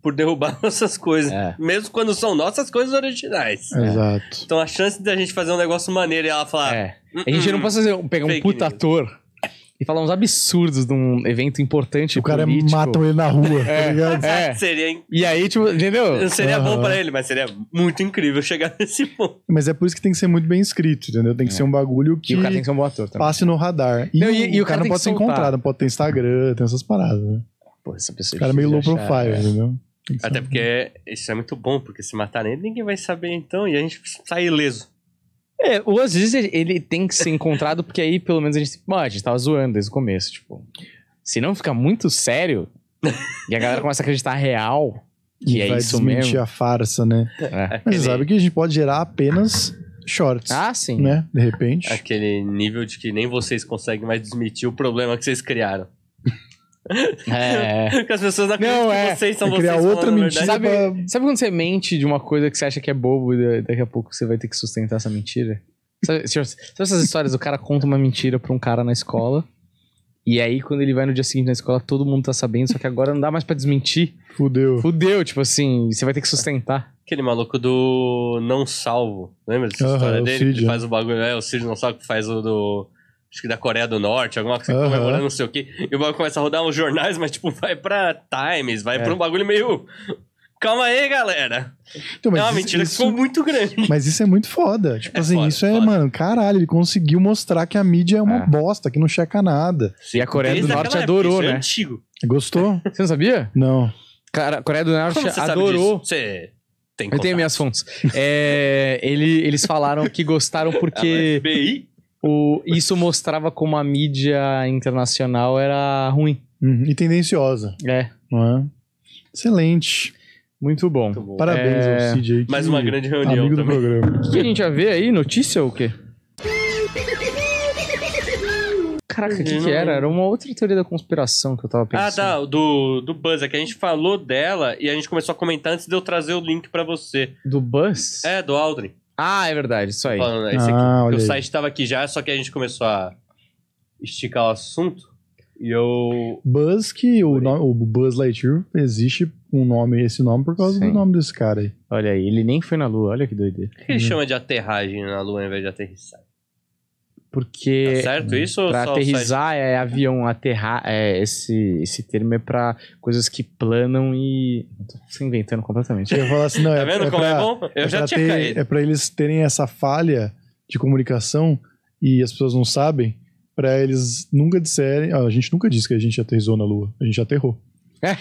por derrubar <laughs> nossas coisas. É. Mesmo quando são nossas coisas originais. É. Exato. Então a chance da gente fazer um negócio maneiro e ela falar. É. a gente não hum, pode fazer, pegar um puta news. ator e falar uns absurdos de um evento importante. O cara mata ele na rua, tá é, tá ligado? É. Seria, hein? E aí, tipo, entendeu? Não seria uhum. bom pra ele, mas seria muito incrível chegar <laughs> nesse ponto. Mas é por isso que tem que ser muito bem escrito, entendeu? Tem que é. ser um bagulho que. E o cara tem que ser um bom ator também. Passe no radar. E, não, e, e o, o, cara, não pode ser encontrado, não pode ter Instagram, tem essas paradas, né? Pô, essa pessoa é o cara é meio low profile, achar, é. entendeu? Até porque isso é muito bom, porque se matar nele, ninguém vai saber então, e a gente sai ileso. É, o Aziz, ele tem que ser encontrado, porque aí, pelo menos, a gente, ah, a gente tava zoando desde o começo, tipo... Se não ficar muito sério, e a galera começa a acreditar real, e é vai isso mesmo. a farsa, né? É. Mas sabe que a gente pode gerar apenas shorts. Ah, sim. Né? De repente. Aquele nível de que nem vocês conseguem mais desmentir o problema que vocês criaram. É. <laughs> as pessoas acreditam não, é. que vocês são é vocês. Outra mentira sabe, sabe, quando você mente de uma coisa que você acha que é bobo e daqui a pouco você vai ter que sustentar essa mentira? Sabe, sabe essas histórias? O cara conta uma mentira pra um cara na escola. E aí, quando ele vai no dia seguinte na escola, todo mundo tá sabendo, só que agora não dá mais pra desmentir. Fudeu. Fudeu, tipo assim, você vai ter que sustentar. Aquele maluco do Não Salvo, lembra dessa uh -huh, história é dele? Cid, que é. faz o bagulho, é, o Cid Não Salvo que faz o do acho que da Coreia do Norte, alguma coisa uhum. comemorando não sei o quê. E o bagulho começa a rodar uns jornais, mas tipo, vai pra Times, vai é. pra um bagulho meio. Calma aí, galera. Então, é uma mentira isso, que ficou muito grande. Mas isso é muito foda. Tipo é assim, foda, isso é, foda. mano, caralho, ele conseguiu mostrar que a mídia é uma é. bosta, que não checa nada. Sim, e a Coreia do Norte adorou, é né? Antigo. Gostou? <laughs> Você não sabia? Não. Cara, a Coreia do Norte adorou. Você tem Eu tenho minhas fontes. é, ele, eles falaram que gostaram <laughs> é porque. É, o, isso mostrava como a mídia internacional era ruim. Uhum, e tendenciosa. É. é. Excelente. Muito bom. Muito bom. Parabéns é... ao CJ. Mais uma grande reunião amigo do programa. O que, que a gente vai ver aí? Notícia ou o quê? Caraca, o que, que, era? Era uma outra teoria da conspiração que eu tava pensando. Ah, tá, do, do Buzz, é que a gente falou dela e a gente começou a comentar antes de eu trazer o link para você. Do Buzz? É, do Aldrin. Ah, é verdade, isso aí. Falando, né? esse Ah, aqui. olha aí. O site estava aqui já, só que a gente começou a esticar o assunto. E eu. Buzz, que o, no- o Buzz Lightyear existe um nome, esse nome, por causa Sim. do nome desse cara aí. Olha aí, ele nem foi na lua, olha que doideira. Por que ele uhum. chama de aterragem na lua ao invés de aterrissagem? Porque. Tá certo isso? aterrizar é avião, aterrar. É, esse, esse termo é para coisas que planam e. Tô se inventando completamente. Eu falo assim, não, tá é, vendo é como é pra, é bom? Eu é já tinha ter, caído. É para eles terem essa falha de comunicação e as pessoas não sabem, para eles nunca disserem. Ah, a gente nunca disse que a gente aterrizou na Lua, a gente aterrou.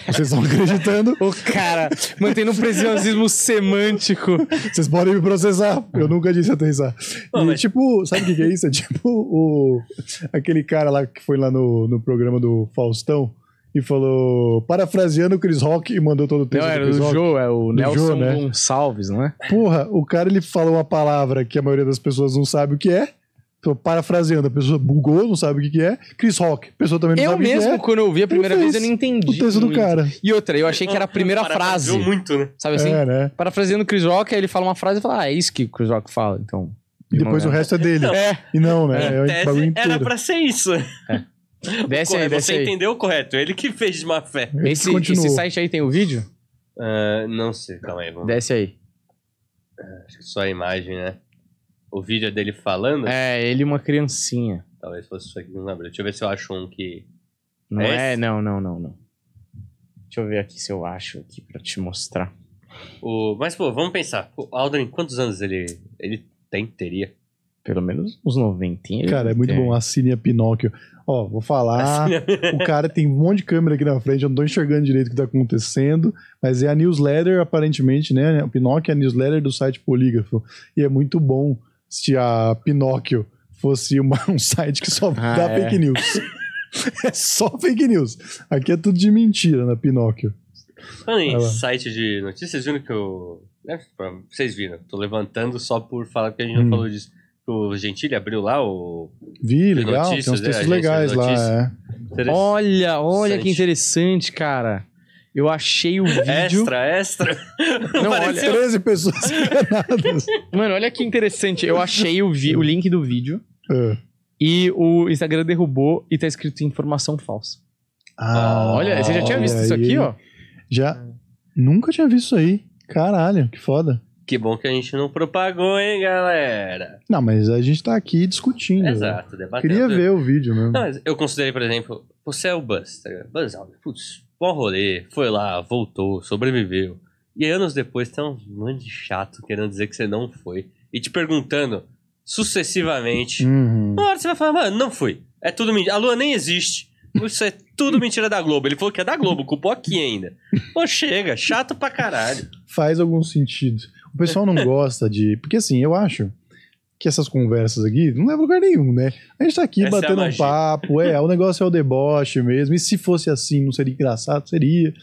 Vocês vão acreditando? o cara mantendo um preciosismo semântico. Vocês podem me processar. Eu nunca disse atenção. e, mas... tipo, sabe o que, que, é isso? É tipo o... aquele cara lá que foi lá no, no programa do Faustão e falou, parafraseando o Chris Rock e mandou todo o texto. Não, era do, Chris o Joe, é o do Nelson Joe, né? Gonçalves, não é? Porra, o cara ele fala uma palavra que a maioria das pessoas não sabe o que é. Tô parafraseando, a pessoa bugou, não sabe o que, que é. Chris Rock, a pessoa também não eu sabe o que é. Eu mesmo, quando eu vi a primeira vez, eu não entendi. O texto muito. do cara. E outra, eu achei que era a <laughs> primeira frase. muito, né? Sabe assim? É, né? Parafraseando o Chris Rock, aí ele fala uma frase e fala, ah, é isso que o Chris Rock fala, então. E depois o resto é dele. É. E não, né? É, é era pra ser isso. É. Desce aí, desce Você aí. entendeu correto, ele que fez de má fé. Esse, esse site aí tem o vídeo? Uh, não sei, calma aí. Vamos... Desce aí. Ah, acho que só a imagem, né? O vídeo dele falando? É, ele e uma criancinha. Talvez fosse isso aqui, não lembro. Deixa eu ver se eu acho um que. Não é? é? Não, não, não, não. Deixa eu ver aqui se eu acho aqui pra te mostrar. O... Mas, pô, vamos pensar. O Aldrin, quantos anos ele, ele tem, teria? Pelo menos uns 90. Cara, é muito tem. bom. Assine a Pinóquio. Ó, vou falar. Assine... o cara tem um monte de câmera aqui na frente, eu não tô enxergando direito o que tá acontecendo. Mas é a newsletter, aparentemente, né? O Pinóquio é a newsletter do site Polígrafo. E é muito bom se a Pinóquio fosse uma, <laughs> um site que só ah, dá é. fake news. <laughs> é só fake news. Aqui é tudo de mentira na né, Pinóquio. Falando em site de notícias, viram que eu. Né, vocês viram, tô levantando só por falar que a gente hum. não falou disso. O Gentili abriu lá o. Vi, legal, notícias, tem uns textos é, legais lá. É. Olha, olha que interessante, cara. Eu achei o vídeo. Extra, extra. Não, olha. 13 pessoas <laughs> enganadas. Mano, olha que interessante. Eu achei o, vi... o link do vídeo. É. E o Instagram derrubou e tá escrito informação falsa. Ah, olha, você já tinha visto aí. isso aqui, ó? Já. Nunca tinha visto isso aí. Caralho, que foda. Que bom que a gente não propagou, hein, galera? Não, mas a gente tá aqui discutindo. Né? Exato, debatendo. Queria ver o vídeo mesmo. Não, eu considerei, por exemplo, você é o Buzz, tá ligado? Buzz putz, bom rolê, foi lá, voltou, sobreviveu. E anos depois tem um monte de chato querendo dizer que você não foi. E te perguntando sucessivamente. Uhum. Uma hora você vai falar, mano, não fui. É tudo mentira. A lua nem existe. Isso é tudo mentira da Globo. Ele falou que é da Globo, culpou aqui ainda. Pô, chega, chato pra caralho. Faz algum sentido. O pessoal não gosta de. Porque assim, eu acho que essas conversas aqui não leva a lugar nenhum, né? A gente tá aqui Essa é batendo é um papo, é, o negócio é o deboche mesmo, e se fosse assim, não seria engraçado? Seria.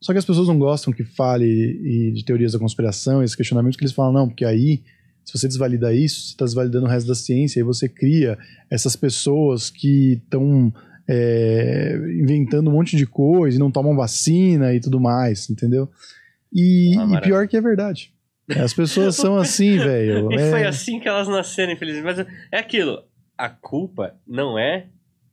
Só que as pessoas não gostam que fale de teorias da conspiração, esses questionamentos, que eles falam, não, porque aí, se você desvalida isso, você está desvalidando o resto da ciência, e você cria essas pessoas que estão é, inventando um monte de coisa e não tomam vacina e tudo mais, entendeu? E, ah, e pior que é verdade. As pessoas são assim, velho. <laughs> E foi é. assim que elas nasceram, infelizmente. Mas é aquilo. A culpa não é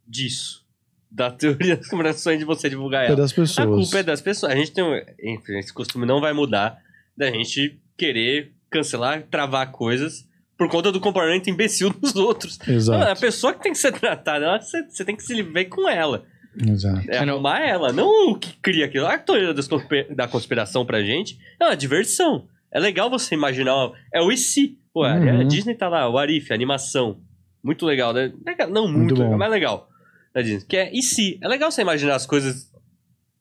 disso. Da teoria das comemorações de você divulgar é ela. É das pessoas. A culpa é das pessoas. A gente tem um... Enfim, esse costume não vai mudar da gente querer cancelar, travar coisas por conta do comportamento imbecil <laughs> dos outros. Exato. Não, a pessoa que tem que ser tratada, você tem que se livrar com ela. Exato. É arrumar ela, não o que cria aquilo. A teoria da conspiração pra gente é uma diversão. É legal você imaginar. É o e se. Pô, uhum. a Disney tá lá, o Arif, animação. Muito legal, né? É não muito, muito legal, mas é legal. Da né, Disney. Que é e se. É legal você imaginar as coisas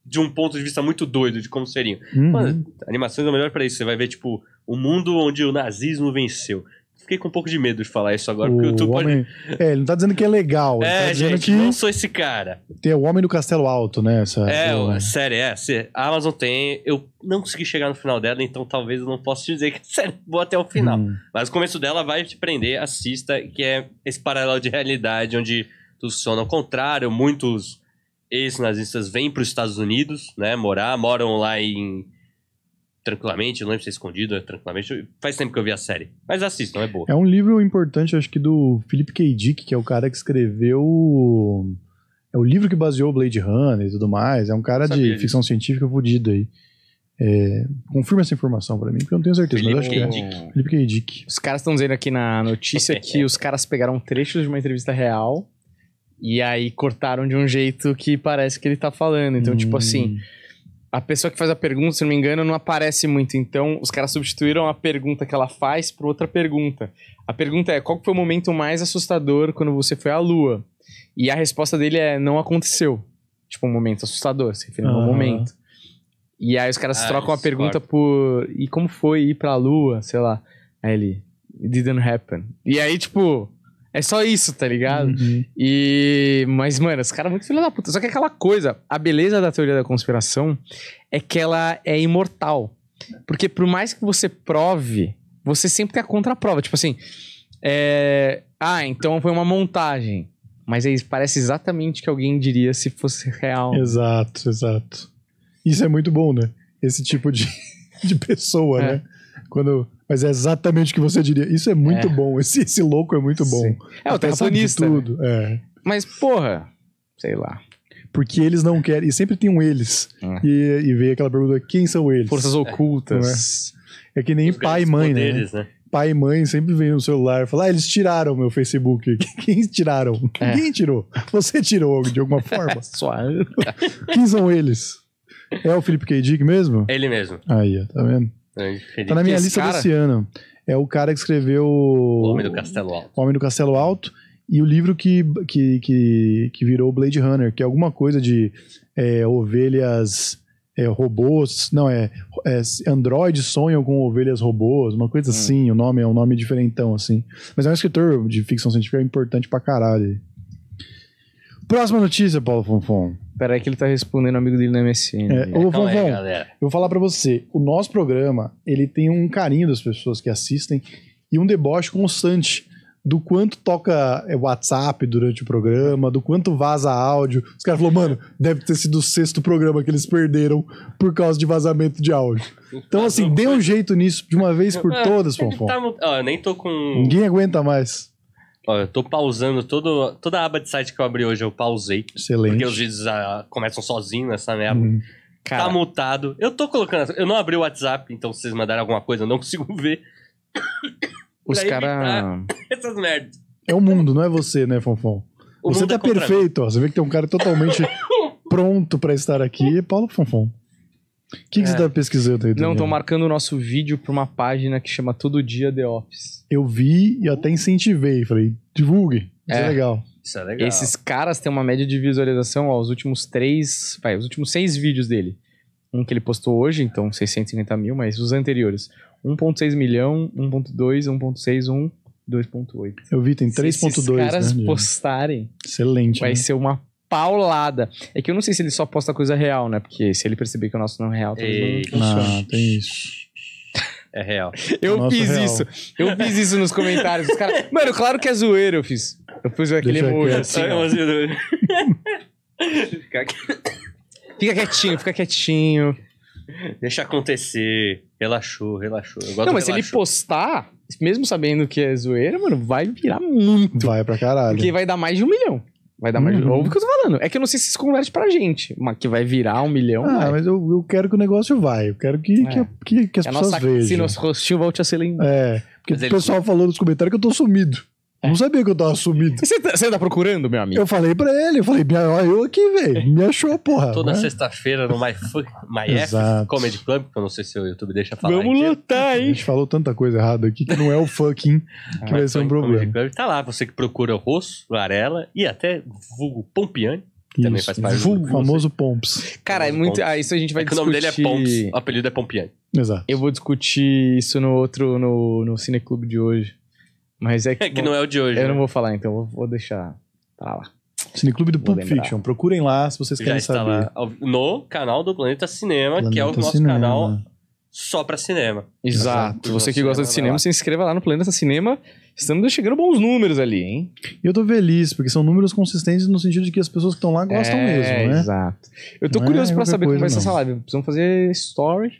de um ponto de vista muito doido de como seriam. Uhum. Mano, animações é melhor para isso. Você vai ver, tipo, o mundo onde o nazismo venceu fiquei com um pouco de medo de falar isso agora, o porque o YouTube homem... pode... É, ele não tá dizendo que é legal. É, tá gente, que... não sou esse cara. Tem o Homem do Castelo Alto, né? Essa... É, o... série, é. é a Amazon tem... Eu não consegui chegar no final dela, então talvez eu não possa te dizer que a é série boa até o final. Hum. Mas o começo dela vai te prender, assista, que é esse paralelo de realidade, onde tudo funciona ao contrário, muitos ex-nazistas vêm para os Estados Unidos, né, morar, moram lá em tranquilamente, não lembro se é escondido, é tranquilamente. Faz tempo que eu vi a série. Mas assistam, é boa. É um livro importante, acho que do Philip K. Dick, que é o cara que escreveu. É o livro que baseou Blade Runner e tudo mais. É um cara de ficção científica fodido aí. É, confirma essa informação para mim, porque eu não tenho certeza, Felipe mas acho K. que é. Dick. Felipe K. Dick. Os caras estão dizendo aqui na notícia que os caras pegaram trechos de uma entrevista real e aí cortaram de um jeito que parece que ele tá falando. Então, tipo hum. tipo assim, a pessoa que faz a pergunta, se não me engano, não aparece muito. Então, os caras substituíram a pergunta que ela faz por outra pergunta. A pergunta é: qual foi o momento mais assustador quando você foi à Lua? E a resposta dele é: não aconteceu. Tipo, um momento assustador, se assim, referindo uhum. ao momento. E aí os caras ah, trocam a pergunta corta. por: e como foi ir pra Lua? Sei lá. Aí ele: it didn't happen. E aí, tipo. É só isso, tá ligado? Uhum. E. Mas, mano, os caras muito filho da puta. Só que aquela coisa, a beleza da teoria da conspiração é que ela é imortal. Porque por mais que você prove, você sempre é tem a contraprova. Tipo assim. É... Ah, então foi uma montagem. Mas aí é parece exatamente o que alguém diria se fosse real. Exato, exato. Isso é muito bom, né? Esse tipo de, <laughs> de pessoa, é. né? Quando mas é exatamente o que você diria. Isso é muito é. bom. <laughs> Esse, esse louco é muito bom. Sim. É o terraplanista. Tudo. Né? É. Mas, porra, sei lá. Porque eles não querem. E sempre tem um eles. É. E, e veio aquela pergunta: quem são eles? Forças ocultas. É, é que nem Os pai e mãe, né? poderes, né? né? Pai e mãe sempre vem no celular e fala: ah, eles tiraram meu Facebook. <laughs> Quem tiraram? É. Quem tirou? Você tirou de alguma forma. Só. <laughs> quem são eles? É o Felipe K. Dick mesmo? Ele mesmo. Aí, tá vendo? É, Felipe, tá na minha lista cara... desse ano. É o cara que escreveu. O Homem do Castelo Alto. O Homem do Castelo Alto e o livro que, que, que, que virou Blade Runner, que é alguma coisa de é, ovelhas. É, robôs, não, é, é androides sonham com ovelhas robôs, uma coisa hum. assim, o nome é um nome diferentão, assim. Mas é um escritor de ficção científica importante pra caralho. Próxima notícia, Paulo Fonfon. Peraí que ele tá respondendo amigo dele na MSN. É, é, ô, Vovô, eu vou falar para você. O nosso programa, ele tem um carinho das pessoas que assistem e um deboche constante do quanto toca é, WhatsApp durante o programa, do quanto vaza áudio. Os caras falaram, mano, deve ter sido o sexto programa que eles perderam por causa de vazamento de áudio. Então, assim, dê um jeito nisso de uma vez por é, todas, Fonfon. Tá, nem tô com... Ninguém aguenta mais. Ó, eu tô pausando todo, toda a aba de site que eu abri hoje, eu pausei. Excelente. Porque os vídeos ah, começam sozinhos nessa merda. Uhum. Cara. Tá mutado Eu tô colocando. Eu não abri o WhatsApp, então se vocês mandarem alguma coisa, eu não <laughs> consigo ver. Os caras. <laughs> Essas merdas. É o mundo, não é você, né, Fonfon? você é tá é perfeito, ó. Você vê que tem um cara totalmente <laughs> pronto para estar aqui. Paulo Fonfon. O que, que é. você tá pesquisando aí? Daniel? Não, tô marcando o nosso vídeo pra uma página que chama Todo Dia The Office. Eu vi e até incentivei. Falei, divulgue. Isso é, é legal. Isso é legal. Esses caras têm uma média de visualização, ó, os últimos três, vai, os últimos seis vídeos dele. Um que ele postou hoje, então 650 mil, mas os anteriores. 1.6 milhão, 1.2, 1.6, 1, 2.8. Eu vi, tem 3.2, Se esses caras né, postarem... Excelente, Vai né? ser uma paulada. É que eu não sei se ele só posta coisa real, né? Porque se ele perceber que o nosso não é real, talvez não funcione. Ah, tem isso. É real. Eu Nossa, fiz é real. isso. Eu fiz isso nos comentários. Os cara... Mano, claro que é zoeira eu fiz. Eu fiz aquele emoji. Assim, assim fica, fica quietinho, fica quietinho. Deixa acontecer. Relaxou, relaxou. não, mas se ele postar, mesmo sabendo que é zoeira, mano, vai virar muito. Vai pra caralho. Porque vai dar mais de um milhão. Vai dar mais. Uhum. o que eu tô falando. É que eu não sei se isso converte pra gente, mas que vai virar um milhão. Ah, vai. mas eu, eu quero que o negócio vai. Eu quero que, é. que, que, que, as é pessoas nossa, vejam. Se nosso rostinho volte a ser lindo. É. Porque mas o pessoal ele... falou nos comentários que eu tô sumido. É. Não sabia que eu tava sumido. Você tá, tá procurando, meu amigo? Eu falei pra ele, eu falei, olha eu aqui, velho. Me achou, porra. Toda né? sexta-feira no My, F My F Comedy Club, que eu não sei se o YouTube deixa falar. Vamos lutar, hein? A gente falou tanta coisa errada aqui que não é o fucking <laughs> que vai ser um problema. Club, tá lá, você que procura o Rosso, Varela e até vulgo Pompiani. Que também faz parte vulgo, do famoso Pomps. Cara, é muito. Ah, isso a gente vai é discutir. o nome dele é Pomps, o apelido é Pompiani. Exato. Eu vou discutir isso no outro, no, no Cineclube de hoje. Mas é <laughs> que, é que não é o de hoje. Eu né? não vou falar, então vou, vou deixar pra lá. Cineclube do Pulp Fiction. Procurem lá se vocês Já querem saber. Lá, no canal do Planeta Cinema, Planeta que é o nosso Cinema. canal só para cinema. Exato. Você que gosta de cinema, se inscreva lá no Planeta Cinema. Estamos chegando bons números ali, hein? E eu tô feliz, porque são números consistentes no sentido de que as pessoas que estão lá gostam é, mesmo, né? Exato. Eu tô não é curioso é para saber como vai ser essa live. Precisamos fazer story.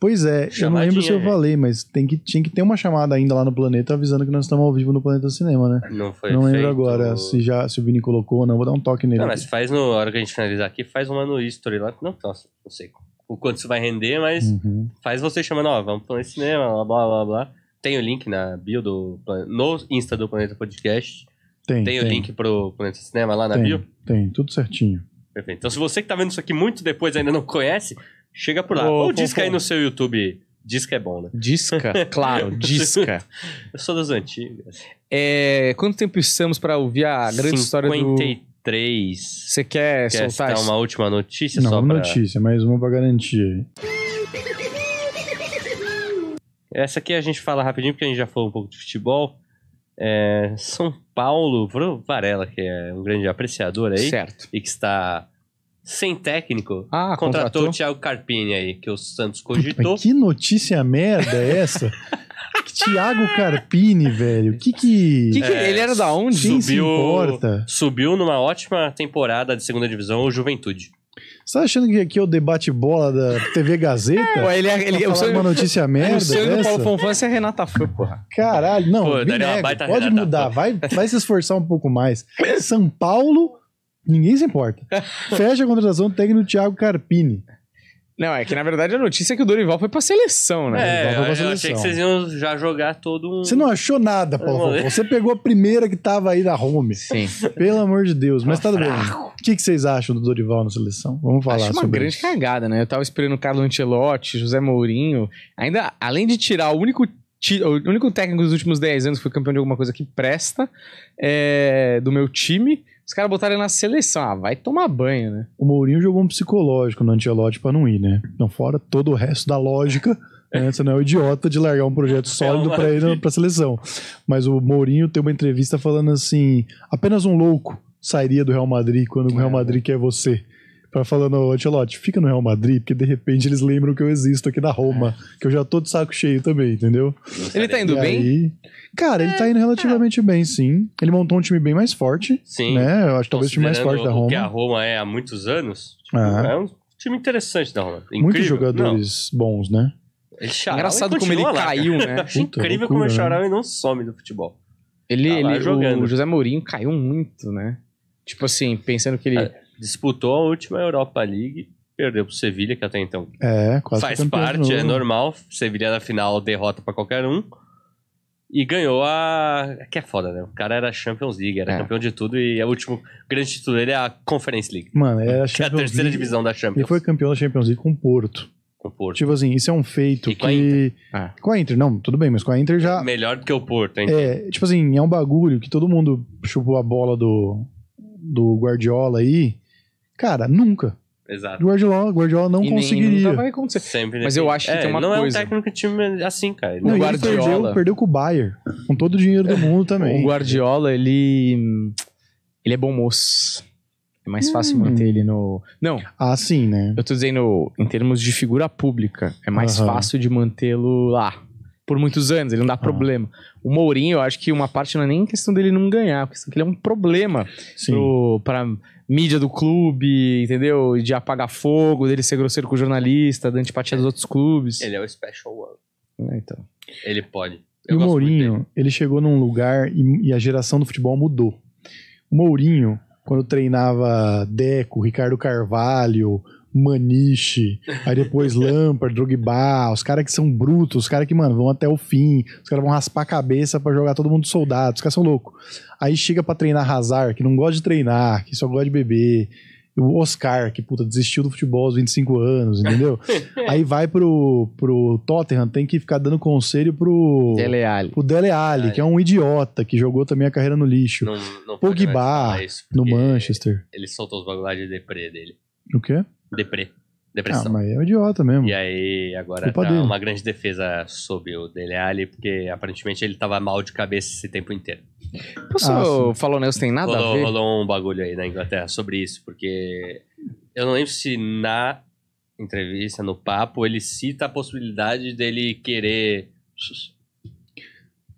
Pois é, Chamadinha, eu não lembro se eu falei, mas tem que, tinha que ter uma chamada ainda lá no planeta avisando que nós estamos ao vivo no Planeta Cinema, né? Não foi Não lembro feito... agora se já se o Vini colocou ou não. Vou dar um toque nele. Não, mas faz na hora que a gente finalizar aqui, faz uma no history lá. Não, não sei como o quanto isso vai render, mas uhum. faz você chamando, ó, vamos pro cinema, blá, blá, blá, blá. Tem o link na bio do... No Insta do Planeta Podcast. Tem, tem. o link pro Planeta Cinema lá na tem, bio? Tem, tudo certinho. Perfeito. Então, se você que tá vendo isso aqui muito depois ainda não conhece, chega por lá. Ou disca aí no seu YouTube. Disca é bom, né? Disca, claro, <laughs> disca. Eu sou das antigas. É, quanto tempo estamos para ouvir a grande 53 história do três Você quer, quer soltar uma última notícia Não, só uma pra... notícia, mas uma pra garantir Essa aqui a gente fala rapidinho, porque a gente já falou um pouco de futebol. É, São Paulo, Varela, que é um grande apreciador aí. Certo. E que está sem técnico, ah, contratou, contratou, o Thiago Carpini aí, que o Santos cogitou. que notícia merda é essa? <laughs> Thiago Carpini, velho. Que que... que, que é, ele era da onde? Quem subiu, importa? Subiu numa ótima temporada de segunda divisão, o Juventude. Você tá achando que aqui é o debate bola da TV Gazeta? É, ele, é falar sonho, uma notícia <laughs> merda. O sonho do Paulo é Renata Fã, porra. Caralho, não. Pô, pode Renata mudar, vai, vai se esforçar um pouco mais. São Paulo Ninguém se importa. <laughs> Fecha a contratação do técnico Thiago Carpini. Não, é que na verdade a notícia é que o Dorival foi pra seleção, né? É, eu, seleção. achei que vocês iam já jogar todo um. Você não achou nada, Paulo. Você pegou a primeira que tava aí da home. Sim. Pelo amor de Deus. Mas tá tudo bem. O que, que vocês acham do Dorival na seleção? Vamos falar Acho sobre uma grande isso. cagada, né? Eu tava esperando o Carlos Ancelotti, José Mourinho. Ainda, além de tirar o único o único técnico dos últimos 10 anos que foi campeão de alguma coisa que presta é, do meu time. Os caras botaram ele na seleção. Ah, vai tomar banho, né? O Mourinho jogou um psicológico no Antielote pra não ir, né? Então, fora todo o resto da lógica, né? você não é um idiota de largar um projeto sólido pra ir pra seleção. Mas o Mourinho tem uma entrevista falando assim: apenas um louco sairia do Real Madrid quando o Real é. Madrid quer você para tá falando, ô Antelote, fica no Real Madrid, porque de repente eles lembram que eu existo aqui da Roma, que eu já tô de saco cheio também, entendeu? Ele tá indo e bem? Aí, cara, ele tá indo relativamente bem, sim. Ele montou um time bem mais forte. Sim. Né? Eu acho que talvez o time mais forte da Roma. Porque a Roma é há muitos anos. Tipo, ah. É um time interessante da Roma. Incrível. Muitos jogadores não. bons, né? Ele é Engraçado ele como ele lá, caiu, né? <laughs> Puta, incrível loucura, como o Charal né? não some do futebol. Ele, tá ele jogando. O José Mourinho caiu muito, né? Tipo assim, pensando que ele. É disputou a última Europa League, perdeu pro Sevilha, que até então é, faz parte, é normal. Sevilha na final derrota para qualquer um. E ganhou a. Que é foda, né? O cara era Champions League, era é. campeão de tudo e é o último grande título dele é a Conference League. Mano, ele <laughs> era Champions é a terceira League, divisão da Champions. Ele foi campeão da Champions League com o Porto. Com o Porto. Tipo assim, isso é um feito e que. Com a, Inter. É. com a Inter, não, tudo bem, mas com a Inter já. Melhor do que o Porto, hein? É, tipo assim, é um bagulho que todo mundo chupou a bola do, do Guardiola aí Cara, nunca. Exato. Guardiola, Guardiola não e conseguiria. vai acontecer. Sempre Mas eu acho que é, tem uma não coisa. Não é um técnico time assim, cara. Não, o Guardiola perdeu, perdeu, com o Bayern, com todo o dinheiro do mundo também. o Guardiola, ele ele é bom moço. É mais fácil hum. manter ele no. Não. Ah, sim, né? Eu tô dizendo, em termos de figura pública, é mais uhum. fácil de mantê-lo lá por muitos anos, ele não dá ah. problema. O Mourinho, eu acho que uma parte não é nem questão dele não ganhar, porque ele é um problema para mídia do clube, entendeu? De apagar fogo, dele ser grosseiro com o jornalista, da antipatia dos outros clubes. Ele é o special one. É, então. Ele pode. Eu e o Mourinho, ele chegou num lugar e, e a geração do futebol mudou. O Mourinho, quando treinava Deco, Ricardo Carvalho, Maniche, aí depois <laughs> Lampard, Drogba, os caras que são brutos, os caras que, mano, vão até o fim, os caras vão raspar a cabeça para jogar todo mundo soldado, os caras são loucos. Aí chega para treinar Hazard, que não gosta de treinar, que só gosta de beber. O Oscar, que puta, desistiu do futebol aos 25 anos, entendeu? <laughs> aí vai pro, pro Tottenham, tem que ficar dando conselho pro Dele Alli, pro Dele Alli. que é um idiota, que jogou também a carreira no lixo. Não, não Pogba, no Manchester. Ele soltou os bagulhos de deprê dele. O quê? Deprê. Ah, depressão. Ah, mas é um idiota mesmo. E aí, agora tá dele. uma grande defesa sobre o Dele Ali, porque aparentemente ele tava mal de cabeça esse tempo inteiro. Posso ah, falar um tem nada rolou, a ver? Rolou um bagulho aí na Inglaterra sobre isso, porque eu não lembro se na entrevista, no papo, ele cita a possibilidade dele querer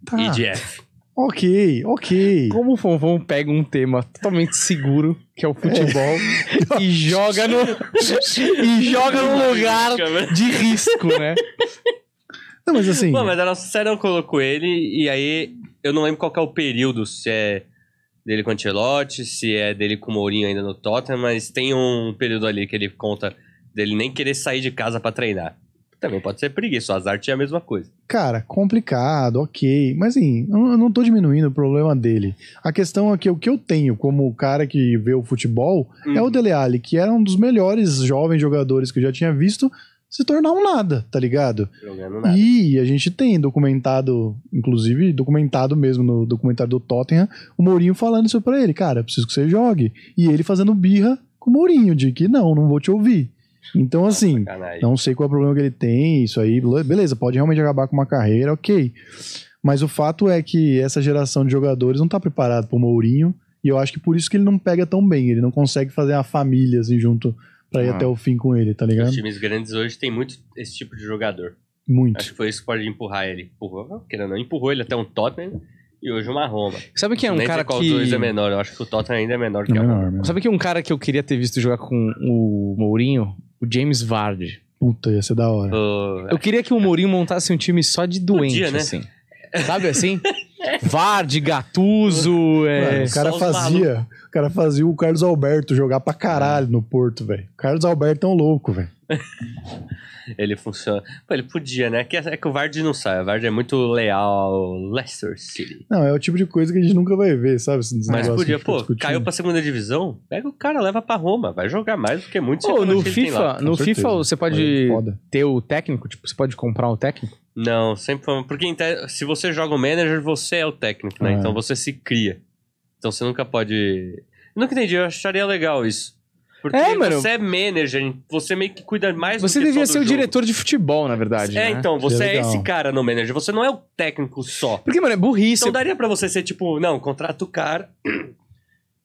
tá. IDF. Ok, ok. Como o Fonfon pega um tema totalmente seguro, que é o futebol, é. e joga no e joga num lugar né? de risco, né? Não, mas assim. Bom, mas a nossa série eu colocou ele, e aí eu não lembro qual é o período, se é dele com o Ancelotti, se é dele com o Mourinho ainda no Tottenham, mas tem um período ali que ele conta dele nem querer sair de casa para treinar. Também pode ser preguiça, o azar tinha a mesma coisa. Cara, complicado, ok. Mas assim, eu não tô diminuindo o problema dele. A questão é que o que eu tenho como cara que vê o futebol uhum. é o uhum. Dele Alli, que era um dos melhores jovens jogadores que eu já tinha visto se tornar um nada, tá ligado? Nada. E a gente tem documentado, inclusive documentado mesmo no documentário do Tottenham, o Mourinho falando isso pra ele, cara, preciso que você jogue. E ele fazendo birra com o Mourinho, de que não, não vou te ouvir. Então, tá assim, não sei qual é o problema que ele tem, isso aí, beleza, pode realmente acabar com uma carreira, ok. Mas o fato é que essa geração de jogadores não tá preparada pro Mourinho, e eu acho que por isso que ele não pega tão bem, ele não consegue fazer uma família, assim, junto pra ir ah. até o fim com ele, tá ligado? Os times grandes hoje tem muito esse tipo de jogador. Muito. Acho que foi isso que pode empurrar ele. Empurrou, querendo não, empurrou ele até um Tottenham e hoje uma Roma. Sabe que é um Nem cara qual que... dois é menor, eu acho que o Tottenham ainda é menor que é a Roma. Menor, é Sabe que é um cara que eu queria ter visto jogar com o Mourinho o James Vardy. Puta, ia ser da hora. Uh, eu queria que o Mourinho montasse um time só de doente, dia, né? assim. Sabe assim? Vard, <laughs> Gatuso. É... é. o cara fazia. O cara fazia o Carlos Alberto jogar pra caralho no Porto, velho. Carlos Alberto é um louco, velho. <laughs> ele funciona. Pô, ele podia, né? Que é, é que o Vard não sai. O Vard é muito leal ao Leicester City. Não, é o tipo de coisa que a gente nunca vai ver, sabe? Mas podia, pô, discutindo. caiu pra segunda divisão, pega o cara, leva pra Roma, vai jogar mais, porque é muito oh, no FIFA, no FIFA você pode ter o técnico, tipo, você pode comprar o um técnico. Não, sempre foi. Porque se você joga o manager, você é o técnico, né? É. Então você se cria. Então você nunca pode. Não nunca entendi, eu acharia legal isso. Porque é, mano, você é manager, você meio que cuida mais Você do que devia ser o diretor de futebol, na verdade. É, né? então, você é, é, esse cara no manager, você não é o técnico só. Porque, mano, é burrice. Então daria pra você ser tipo, não, contrata o cara, <clears throat>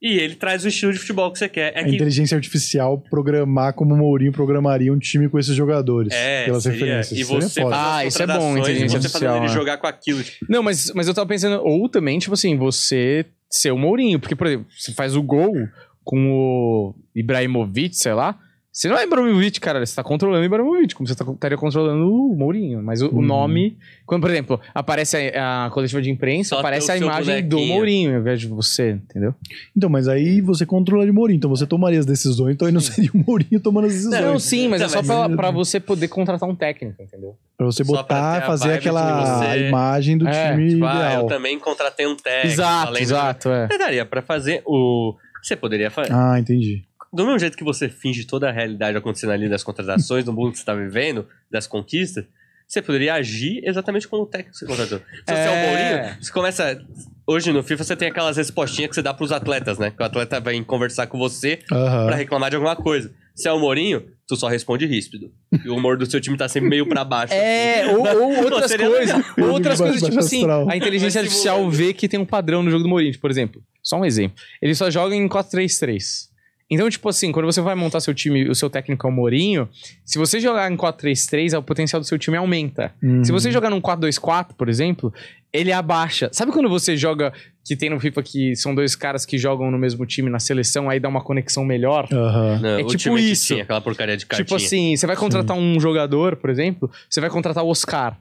E ele traz o estilo de futebol que você quer. É a que... inteligência artificial programar como o Mourinho programaria um time com esses jogadores. É, pelas seria, referências. E você ah, isso é bom, inteligência você artificial. Você fazer ele jogar com aquilo. Tipo... Não, mas, mas eu tava pensando, ou também, tipo assim, você ser o Mourinho. Porque, por exemplo, você faz o gol com o Ibrahimovic, sei lá você não é Ibrahimovic, cara. Você tá controlando o Ibrahimovic, como você tá, estaria controlando o Mourinho. Mas o, hum. o, uhum. nome... Quando, por exemplo, aparece a, a coletiva de imprensa, Só aparece a imagem do Mourinho, ao invés de você, entendeu? Então, mas aí você controla o Mourinho. Então você tomaria as decisões, então aí não seria o Mourinho tomando as decisões. Não, sim, mas não, é só mas... Pra, pra, você poder contratar um técnico, entendeu? Pra você só botar, pra fazer aquela você... imagem do é, time tipo, ah, eu também contratei um técnico. Exato, exato. Do... É. Daria pra fazer o... Você poderia fazer. Ah, entendi do mesmo jeito que você finge toda a realidade acontecendo ali das contratações, do mundo que você está vivendo, das conquistas, você poderia agir exatamente como o técnico que você contratou. Se você é... é o Mourinho, você começa. Hoje no FIFA você tem aquelas respostinhas que você dá para os atletas, né? Que o atleta vem conversar com você uhum. para reclamar de alguma coisa. Se é o Mourinho, tu só responde ríspido. E o humor do seu time tá sempre meio pra baixo. É, assim. ou, ou, <laughs> outras coisas. Outras coisas, tipo assim, a inteligência artificial vê que tem um padrão no jogo do Mourinho, por exemplo. Só um exemplo. Ele só joga em 4-3-3. Então, tipo assim, quando você vai montar seu time, o seu técnico é o Mourinho, se você jogar em 4-3-3, o potencial do seu time aumenta. Uhum. Se você uhum. jogar num 4-2-4, por exemplo, ele abaixa. Sabe quando você joga que tem no FIFA que são dois caras que jogam no mesmo time na seleção, aí dá uma conexão melhor? Uhum. Não, é tipo é isso. Tinha, aquela porcaria de tipo cartinha. Tipo assim, você vai contratar Sim. um jogador, por exemplo, você vai contratar o Oscar.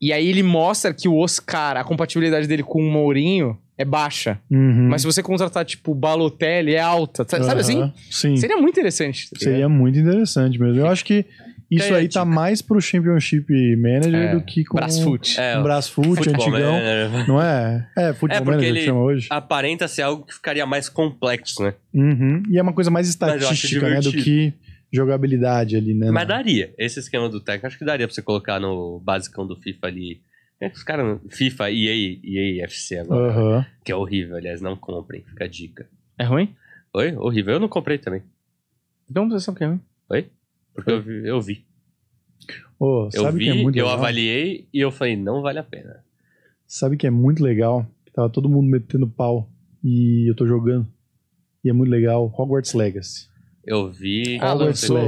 E aí ele mostra que o Oscar, a compatibilidade dele com o Mourinho é baixa. Uhum. Mas se você contratar, tipo, Balotelli, é alta. Tá, sabe uhum. assim? Sim. Seria muito interessante. Tá Seria muito interessante mesmo. Eu acho que isso aí tá mais pro Championship Manager é. do que com... Brasfoot. É, um Brasfoot, antigão. Manager. Né? Não é? É, Futebol é Manager que chama hoje. aparenta ser algo que ficaria mais complexo, né? Uhum. E é uma coisa mais estatística, né? Do que jogabilidade ali, né? Mas né? daria. Esse esquema do técnico, acho que daria pra você colocar no basicão do FIFA ali é os caras. FIFA, EA, EA FC agora. Uhum. Que é horrível, aliás, não comprem, fica a dica. É ruim? Oi? Horrível. Eu não comprei também. então você sabe que é ruim. Oi? Porque Oi? Eu, vi, eu vi. Oh, eu vi, é eu legal? avaliei e eu falei, não vale a pena. Sabe que é muito legal? Tava todo mundo metendo pau e eu tô jogando. E é muito legal. Hogwarts Legacy eu vi. Ah, lançou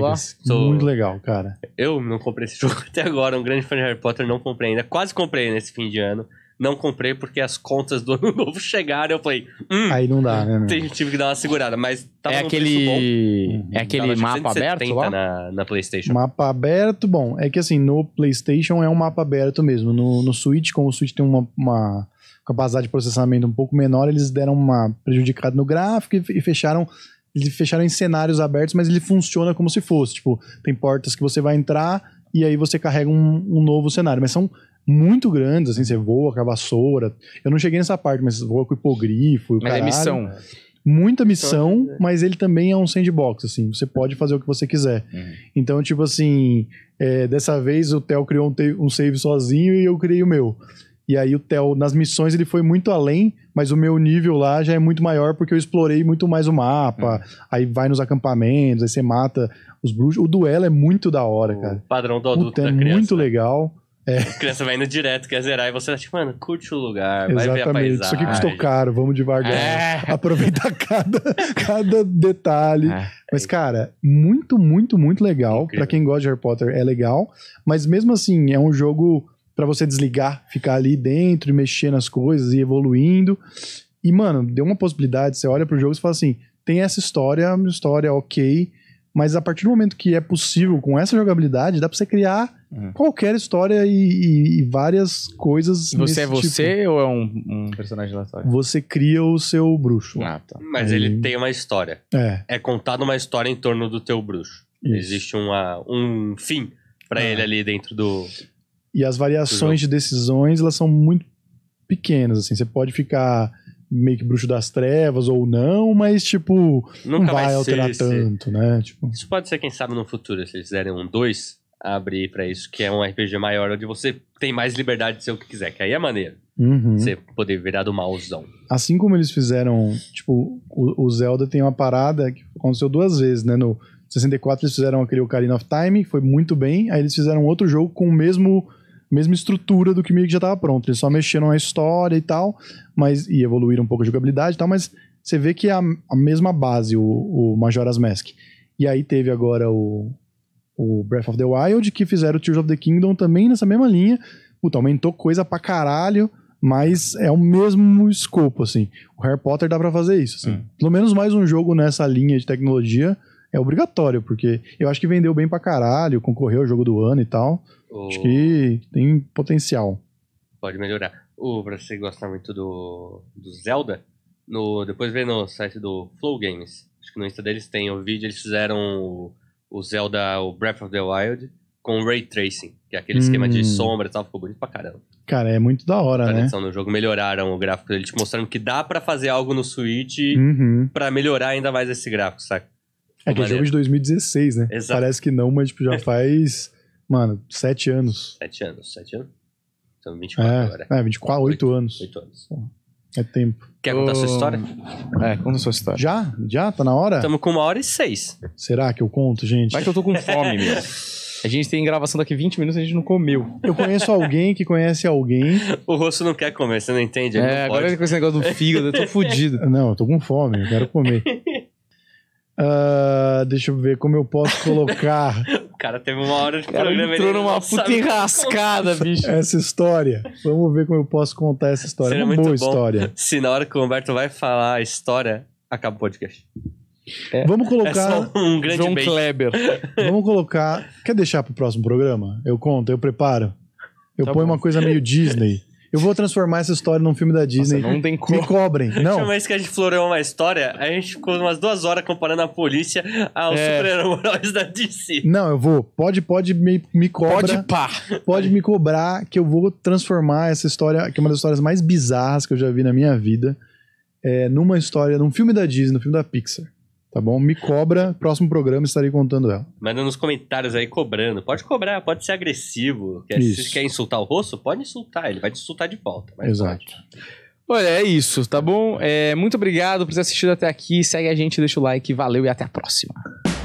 Muito legal, cara. Eu não comprei esse jogo <laughs> até agora, um grande fã de Harry Potter, não comprei ainda. Quase comprei nesse fim de ano. Não comprei porque as contas do <laughs> ano novo chegaram. Eu falei, hum, aí não dá, né? Meu? Tive que dar uma segurada, mas tava é aquele bom, É aquele mapa aberto lá? Na, na PlayStation. Mapa aberto, bom, é que assim, no PlayStation é um mapa aberto mesmo. No, no Switch, como o Switch tem uma, uma capacidade de processamento um pouco menor, eles deram uma prejudicada no gráfico e fecharam eles fecharam em cenários abertos, mas ele funciona como se fosse. Tipo, tem portas que você vai entrar e aí você carrega um, um novo cenário. Mas são muito grandes, assim, você voa com a vassoura. Eu não cheguei nessa parte, mas voa com o hipogrifo. Mas é caralho. é missão. Muita então, missão, é. mas ele também é um sandbox, assim. Você pode fazer o que você quiser. Uhum. Então, tipo assim, é, dessa vez o Theo criou um, um save sozinho e eu criei o meu. E aí o Theo, nas missões ele foi muito além, mas o meu nível lá já é muito maior porque eu explorei muito mais o mapa. Uhum. Aí vai nos acampamentos, aí você mata os bruxos. O duelo é muito da hora, o cara. padrão do adulto Puta, é da é criança. muito legal. É. A criança vai indo direto, quer zerar, e você tá tipo, mano, curte o lugar, Exatamente. vai ver a paisagem. Isso aqui custou caro, vamos devagar. É. Aproveitar <laughs> cada, cada detalhe. É. Mas, cara, muito, muito, muito legal. para quem gosta de Harry Potter, é legal. Mas mesmo assim, é um jogo para você desligar, ficar ali dentro e mexer nas coisas e evoluindo. E, mano, deu uma possibilidade. Você olha pro jogo e fala assim: tem essa história, uma história ok, mas a partir do momento que é possível com essa jogabilidade, dá pra você criar é. qualquer história e, e, e, várias coisas. Você é você tipo. ou é um, um personagem aleatório? Você cria o seu bruxo. Ah, tá. Mas ele tem uma história. É. É contada uma história em torno do teu bruxo. Isso. Existe uma, um fim para ah. É. ele ali dentro do. E as variações de decisões, elas são muito pequenas, assim. Você pode ficar meio que bruxo das trevas ou não, mas, tipo, Nunca não vai, vai alterar tanto, né? Tipo... Isso pode ser, quem sabe, no futuro, se eles fizerem um 2, abrir para isso, que é um RPG maior, onde você tem mais liberdade de ser o que quiser, que aí é maneiro. Uhum. Você poder virar do malzão. Assim como eles fizeram, tipo, o, o Zelda tem uma parada que aconteceu duas vezes, né? No 64 eles fizeram aquele Ocarina of Time, que foi muito bem, aí eles fizeram outro jogo com o mesmo mesma estrutura do que meio que já estava pronto. Eles só mexeram na história e tal, mas e evoluíram um pouco a jogabilidade e tal, mas você vê que é a, a mesma base, o, o Majora's Mask. E aí teve agora o, o Breath of the Wild, que fizeram o Tears of the Kingdom também nessa mesma linha. Puta, aumentou coisa pra caralho, mas é o mesmo escopo, assim. O Harry Potter dá pra fazer isso, assim. É. Pelo menos mais um jogo nessa linha de tecnologia é obrigatório, porque eu acho que vendeu bem pra caralho, concorreu ao jogo do ano e tal. Acho que tem potencial. Pode melhorar. O pra você gostar muito do, do Zelda, no, depois vê no site do Flow Games. Acho que no Insta deles tem o vídeo, eles fizeram o, o Zelda, o Breath of the Wild, com Ray Tracing, que é aquele hum. esquema de hum. sombra e tal, ficou bonito pra caramba. Cara, é muito da hora, pra né? no jogo melhoraram o gráfico, eles mostrando que dá para fazer algo no Switch uhum. para melhorar ainda mais esse gráfico, saca? É que é jogo de 2016, né? Exato. Parece que não, mas tipo, já <laughs> faz, mano, sete anos. Sete anos, sete anos? São então, 24 é, agora. É, 24, oito anos. Oito anos. É tempo. Quer contar oh... sua história? É, conta sua história. Já? Já? Tá na hora? Estamos com uma hora e seis. Será que eu conto, gente? Vai que eu tô com <laughs> fome, meu. A gente tem gravação daqui 20 minutos e a gente não comeu. Eu conheço alguém que conhece alguém. o rosto não quer comer, você não entende? Ele é, não agora com esse negócio do fígado, eu tô <laughs> fudido. Não, eu tô com fome, eu quero comer. Uh, deixa eu ver como eu posso colocar. <laughs> o cara teve uma hora de problema cara Entrou numa puta enrascada, bicho. Essa história. Vamos ver como eu posso contar essa história. Seria uma boa bom história. <laughs> Se na hora que o Humberto vai falar a história, acaba o podcast. É. Vamos é colocar. É um grande João Kleber. <laughs> Vamos colocar. Quer deixar pro próximo programa? Eu conto, eu preparo. Eu tá ponho bom. uma coisa meio Disney. Eu vou transformar essa história num filme da Disney. Nossa, não tem como. Me cobrem. Não. Chama isso que a gente floreou uma história, a gente ficou umas duas horas comparando a polícia aos é. super-heróis da DC. Não, eu vou. Pode, pode me, me cobrar. Pode pá. Pode me cobrar que eu vou transformar essa história, que é uma das histórias mais bizarras que eu já vi na minha vida, é, numa história, num filme da Disney, num filme da Pixar. Tá bom? Me cobra, próximo programa estarei contando ela. Manda nos comentários aí cobrando. Pode cobrar, pode ser agressivo. Quer, se quer insultar o rosto, pode insultar, ele vai te insultar de volta. Exato. Pode. Olha, é isso, tá bom? É, muito obrigado por ter assistido até aqui. Segue a gente, deixa o like, valeu e até a próxima.